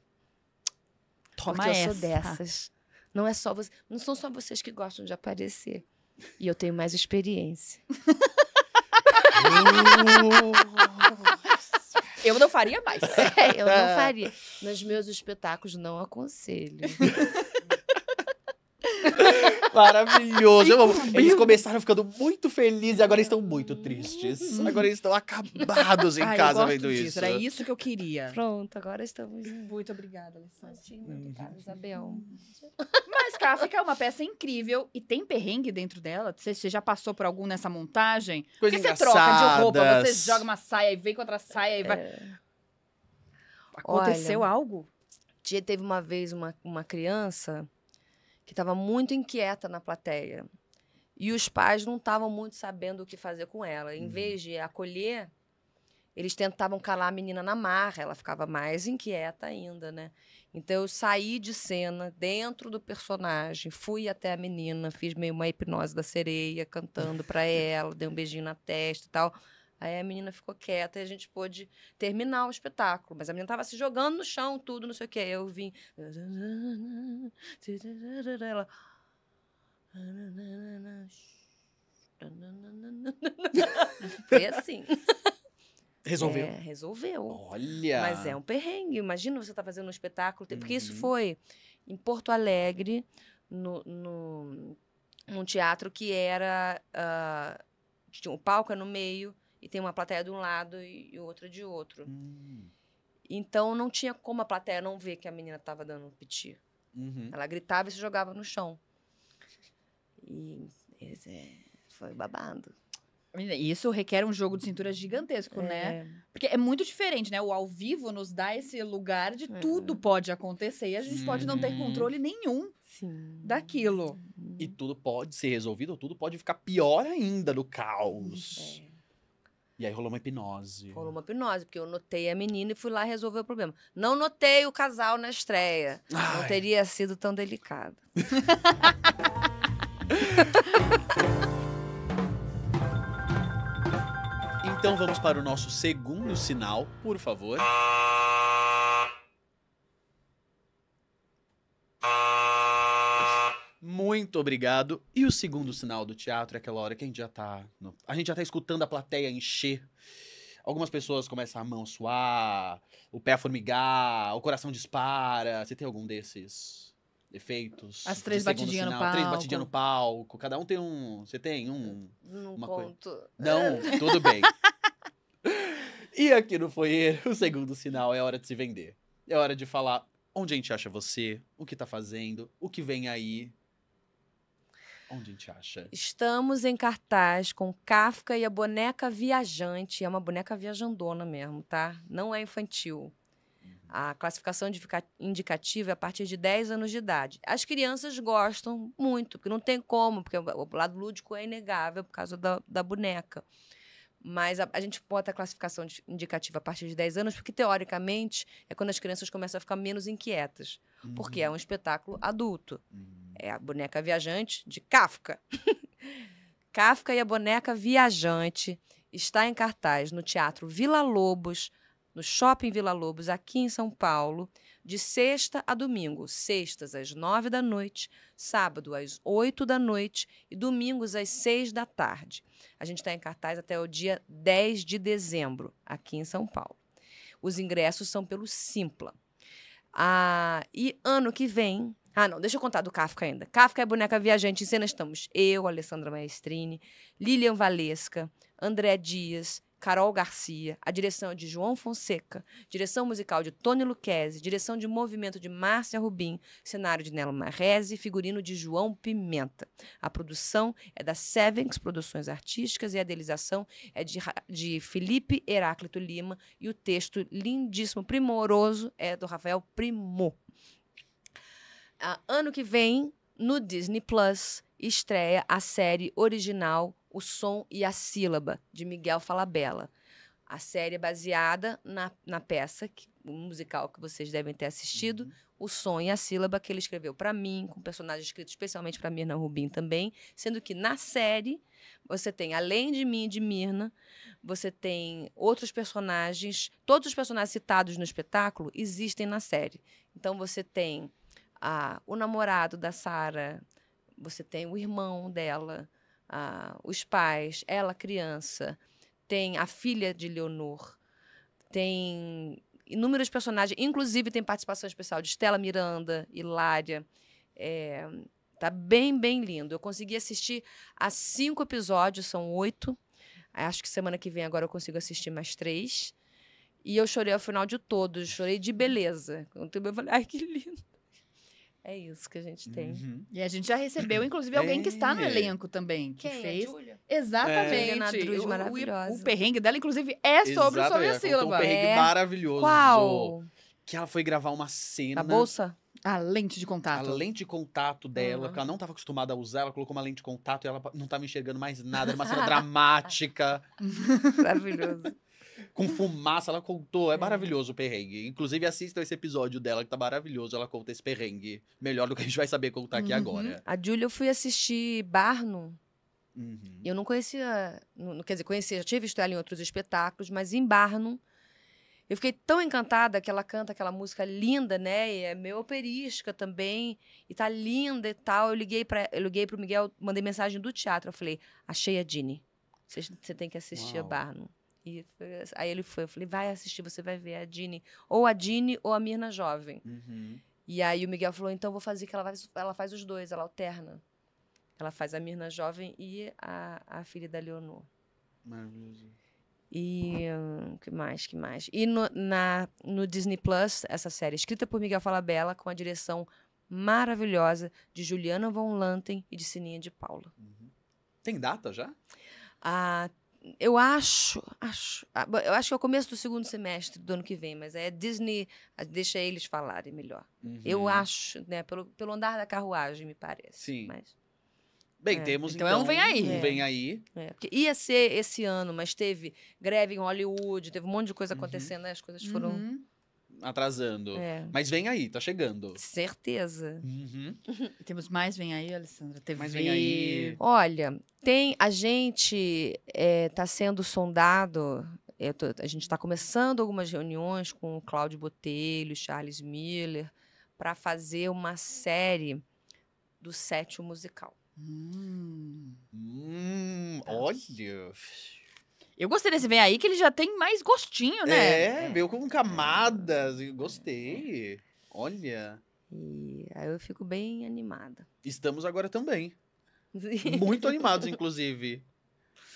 Toma Porque eu sou dessas. Não é só você, não são só vocês que gostam de aparecer. E eu tenho mais experiência. uh... Eu não faria mais. É, eu não é. faria. Nos meus espetáculos, não aconselho. Maravilhoso. Eu, eles começaram ficando muito felizes e agora estão muito tristes. Agora eles estão acabados em Ai, casa vendo disso. isso. Era isso que eu queria. Pronto, agora estamos. Muito obrigada, Alessandra. Muito obrigada, Isabel. Mas Kafka é uma peça incrível e tem perrengue dentro dela. Você, você já passou por algum nessa montagem? Coisa Porque você troca de roupa, você joga uma saia e vem com outra saia e vai. É. Aconteceu Olha, algo? Teve uma vez uma, uma criança que estava muito inquieta na plateia. E os pais não estavam muito sabendo o que fazer com ela. Em uhum. vez de acolher, eles tentavam calar a menina na marra, ela ficava mais inquieta ainda, né? Então eu saí de cena, dentro do personagem, fui até a menina, fiz meio uma hipnose da sereia, cantando para ela, dei um beijinho na testa e tal. Aí a menina ficou quieta e a gente pôde terminar o espetáculo. Mas a menina tava se jogando no chão, tudo, não sei o quê. Eu vim. Ela. Foi assim. Resolveu. É, resolveu. Olha! Mas é um perrengue. Imagina você tá fazendo um espetáculo. Porque uhum. isso foi em Porto Alegre, no, no, num teatro que era. Uh, tinha um palco é no meio e tem uma plateia de um lado e, outra de outro. Hum. Então não tinha como a plateia não ver que a menina estava dando um piti. Uhum. Ela gritava e se jogava no chão. E é, foi babado. Isso requer um jogo de cintura gigantesco, né? é. né? Porque é muito diferente, né? O ao vivo nos dá esse lugar de é. tudo pode acontecer e a gente Sim. pode não ter controle nenhum Sim. daquilo. E tudo pode ser resolvido, tudo pode ficar pior ainda no caos. É. E aí rolou uma hipnose. Rolou uma hipnose, porque eu notei a menina e fui lá resolver o problema. Não notei o casal na estreia. Ai. Não teria sido tão delicado. então vamos para o nosso segundo sinal, por favor. muito obrigado. E o segundo sinal do teatro é aquela hora que a gente já tá. No... A gente já tá escutando a plateia encher. Algumas pessoas começam a mão suar, o pé a formigar, o coração dispara. Você tem algum desses efeitos? As três batidinhas no palco. Três batidinhas no palco. Cada um tem um. Você tem um. Não conto. Coisa. Não, tudo bem. e aqui no foyer, o segundo sinal é hora de se vender. É hora de falar onde a gente acha você, o que tá fazendo, o que vem aí. Onde a gente acha? Estamos em cartaz com Kafka e a boneca viajante. É uma boneca viajandona mesmo, tá? Não é infantil. Uhum. A classificação indicativa é a partir de 10 anos de idade. As crianças gostam muito, porque não tem como, porque o lado lúdico é inegável por causa da, da boneca. Mas a, a gente bota a classificação indicativa a partir de 10 anos, porque teoricamente é quando as crianças começam a ficar menos inquietas, uhum. porque é um espetáculo adulto. Uhum. É a boneca viajante de Kafka. Kafka e a boneca viajante está em cartaz no Teatro Vila Lobos, no Shopping Vila Lobos, aqui em São Paulo, de sexta a domingo. Sextas às nove da noite, sábado às oito da noite e domingos às seis da tarde. A gente está em cartaz até o dia 10 de dezembro, aqui em São Paulo. Os ingressos são pelo Simpla. Ah, e ano que vem ah, não, deixa eu contar do Kafka ainda. Kafka é boneca viajante. Em cena estamos eu, Alessandra Maestrini, Lilian Valesca, André Dias, Carol Garcia, a direção é de João Fonseca, direção musical de Tony Luquezzi, direção de movimento de Márcia Rubim, cenário de Nelo Marrese, figurino de João Pimenta. A produção é da Sevenx Produções Artísticas e a idealização é de, de Felipe Heráclito Lima e o texto lindíssimo, primoroso, é do Rafael Primo. Uh, ano que vem, no Disney Plus, estreia a série original O Som e a Sílaba, de Miguel Falabella. A série é baseada na, na peça, que, um musical que vocês devem ter assistido, uhum. O Som e a Sílaba, que ele escreveu para mim, com personagens escritos especialmente para Mirna Rubin também, sendo que na série você tem, além de mim e de Mirna, você tem outros personagens, todos os personagens citados no espetáculo existem na série. Então você tem a, o namorado da Sara, você tem o irmão dela, a, os pais, ela criança, tem a filha de Leonor, tem inúmeros personagens, inclusive tem participação especial de Stella Miranda, Hilária. É, tá bem, bem lindo. Eu consegui assistir a cinco episódios, são oito. Acho que semana que vem agora eu consigo assistir mais três. E eu chorei ao final de todos, chorei de beleza. Eu falei, ai, que lindo. É isso que a gente tem. Uhum. E a gente já recebeu, inclusive, alguém que está no elenco também. Que Quem? fez. É Exatamente. É. O, maravilhosa. O, o, perrengue dela, inclusive, é sobre o sobre a sílaba. Um perrengue é. maravilhoso. Qual? Que ela foi gravar uma cena. Na bolsa? A lente de contato. A lente de contato dela, uhum. que ela não estava acostumada a usar, ela colocou uma lente de contato e ela não estava enxergando mais nada. Era uma cena dramática. Maravilhoso com uhum. fumaça, ela contou. É, é maravilhoso o perrengue. Inclusive, assistam esse episódio dela, que tá maravilhoso. Ela conta esse perrengue. Melhor do que a gente vai saber contar aqui uhum. agora. A Júlia, eu fui assistir Barnum. Uhum. Eu não conhecia, não, quer dizer, conhecia, já tinha visto ela em outros espetáculos, mas em Barnum, eu fiquei tão encantada que ela canta aquela música linda, né? E é meio operística também, e tá linda e tal. Eu liguei para eu liguei pro Miguel, mandei mensagem do teatro, eu falei: "Achei a Dini. Você tem que assistir Uau. a Barnum". E aí ele foi, eu falei, vai assistir, você vai ver a Dini. Ou a Dini ou a Mirna Jovem. Uhum. E aí o Miguel falou, então vou fazer que ela faz, ela faz os dois, ela alterna. Ela faz a Mirna Jovem e a, a filha da Leonor. Maravilhoso. E hum, que mais, que mais? E no, na, no Disney Plus, essa série, escrita por Miguel Falabella, com a direção maravilhosa de Juliana Von Lanten e de Sininha de Paula. Uhum. Tem data já? Ah, eu acho, acho, ah, eu acho que é o começo do segundo semestre do ano que vem, mas é Disney, ah, deixa eles falarem melhor. Uhum. Eu acho, né, pelo, pelo andar da carruagem, me parece. Sim. Mas, Bem, é. temos então, então é um vem aí. é. vem aí. É. ia ser esse ano, mas teve greve em Hollywood, teve um monte de coisa uhum. acontecendo, uhum. né? As coisas uhum. foram uhum atrasando. É. Mas vem aí, tá chegando. Certeza. Uhum. Temos mais Vem Aí, Alessandra? TV. Mais Vem Aí. Olha, tem... A gente é, tá sendo sondado... Tô, a gente está começando algumas reuniões com o Cláudio Botelho, Charles Miller, para fazer uma série do sétimo musical. Hum, hum, tá. olha! Eu gostei desse Vem Aí, que ele já tem mais gostinho, né? É, é. veio com camadas. Gostei. Olha. E aí eu fico bem animada. Estamos agora também. Muito animados, inclusive.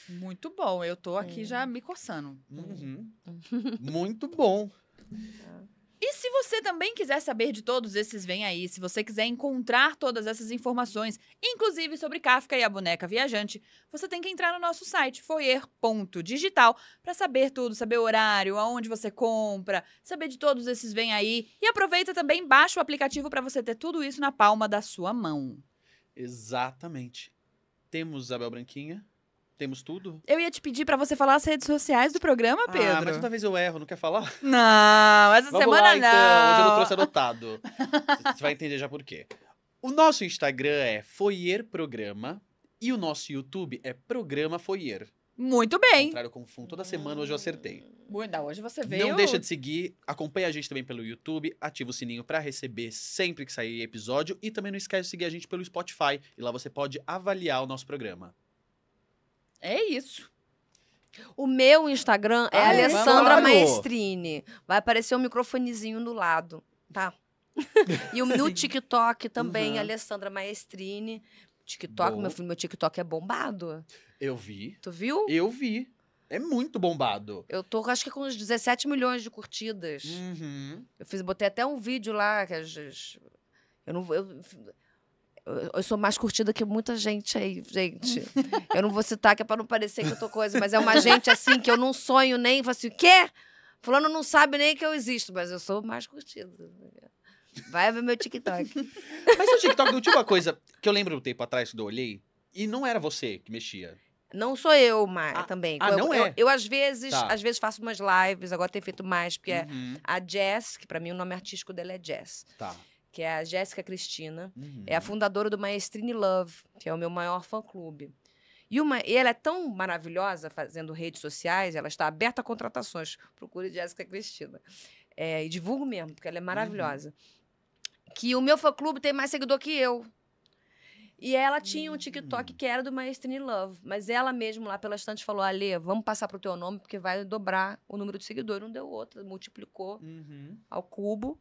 Muito bom. Eu tô aqui é. já me coçando. Uhum. uhum. Muito bom. Ah. E se você também quiser saber de todos esses Vem Aí, se você quiser encontrar todas essas informações, inclusive sobre Kafka e a boneca viajante, você tem que entrar no nosso site foyer.digital para saber tudo, saber o horário, aonde você compra, saber de todos esses Vem Aí. E aproveita também, baixa o aplicativo para você ter tudo isso na palma da sua mão. Exatamente. Temos Isabel Branquinha. Temos tudo? Eu ia te pedir para você falar as redes sociais do programa, ah, Pedro. Ah, mas toda vez eu erro, não quer falar? Não, essa Vamos semana lá, não. Então. Hoje eu não trouxe anotado. você vai entender já por quê. O nosso Instagram é Foyer Programa e o nosso YouTube é Programa Foyer. Muito bem. contrário, com fundo. Toda semana hoje eu acertei. Buena, hoje você veio. Não deixa de seguir, acompanha a gente também pelo YouTube, ativa o sininho para receber sempre que sair episódio e também não esquece de seguir a gente pelo Spotify e lá você pode avaliar o nosso programa. É isso. O meu Instagram é ah, é? Alessandra é? Maestrini. Vai aparecer um microfonezinho do lado, tá? e o meu TikTok também, uhum. Alessandra Maestrini. TikTok, meu filho, meu TikTok é bombado. Eu vi. Tu viu? Eu vi. É muito bombado. Eu tô, acho que com uns 17 milhões de curtidas. Uhum. Eu fiz, botei até um vídeo lá que as, eu não vou eu sou mais curtida que muita gente aí, gente. Eu não vou citar, que é pra não parecer que eu tô coisa, mas é uma gente assim que eu não sonho nem. Falo assim, o quê? Fulano não sabe nem que eu existo, mas eu sou mais curtida. Vai ver meu TikTok. Mas o TikTok não tinha uma coisa que eu lembro um tempo atrás que eu olhei e não era você que mexia. Não sou eu, mas ah, também. Ah, não eu, é? Eu, eu às vezes, tá. às vezes faço umas lives, agora tenho feito mais, porque é uhum. é a Jess, que pra mim o nome artístico dela é Jess. Tá que é a Jéssica Cristina, uhum. é a fundadora do Maestrine Love, que é o meu maior fã-clube. E, uma, e ela é tão maravilhosa fazendo redes sociais, ela está aberta a contratações. Procure Jéssica Cristina. É, e divulgo mesmo, porque ela é uhum. maravilhosa. Uhum. Que o meu fã-clube tem mais seguidor que eu. E ela tinha um TikTok hum. que era do Maestrine Love, mas ela mesmo lá pela estante falou: Ale, vamos passar pro teu nome, porque vai dobrar o número de seguidores. Não deu outra, multiplicou uhum. ao cubo.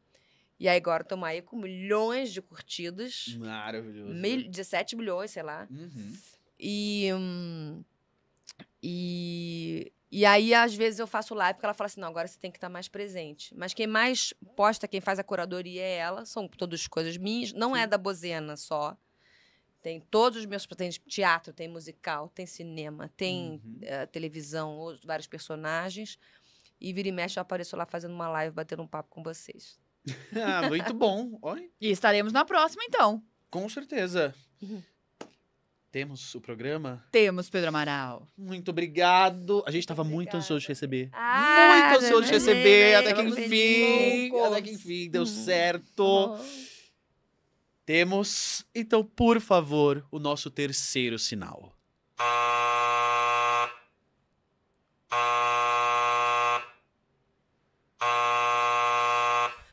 E aí agora estamos aí com milhões de curtidas. Maravilhoso. Mil, 17 milhões, sei lá. Uhum. E, hum, e, e aí, às vezes, eu faço live porque ela fala assim, não, agora você tem que estar tá mais presente. Mas quem mais posta, quem faz a curadoria é ela. São todas coisas minhas. Não é Sim. é da Bozena só. Tem todos os meus. Tem teatro, tem musical, tem cinema, tem uhum. uh, televisão, vários personagens. E vira e mexe, eu apareço lá fazendo uma live, batendo um papo com vocês. ah, muito bom. oi E estaremos na próxima, então. Com certeza. Uhum. Temos o programa? Temos, Pedro Amaral. Muito obrigado. A gente estava muito ansioso de receber. Ah, muito ansioso de receber. Até que enfim. Até que enfim, deu uhum. certo. Oh. Temos, então, por favor, o nosso terceiro sinal.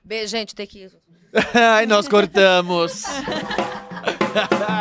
Beijo, gente, tem que Ai, nós cortamos.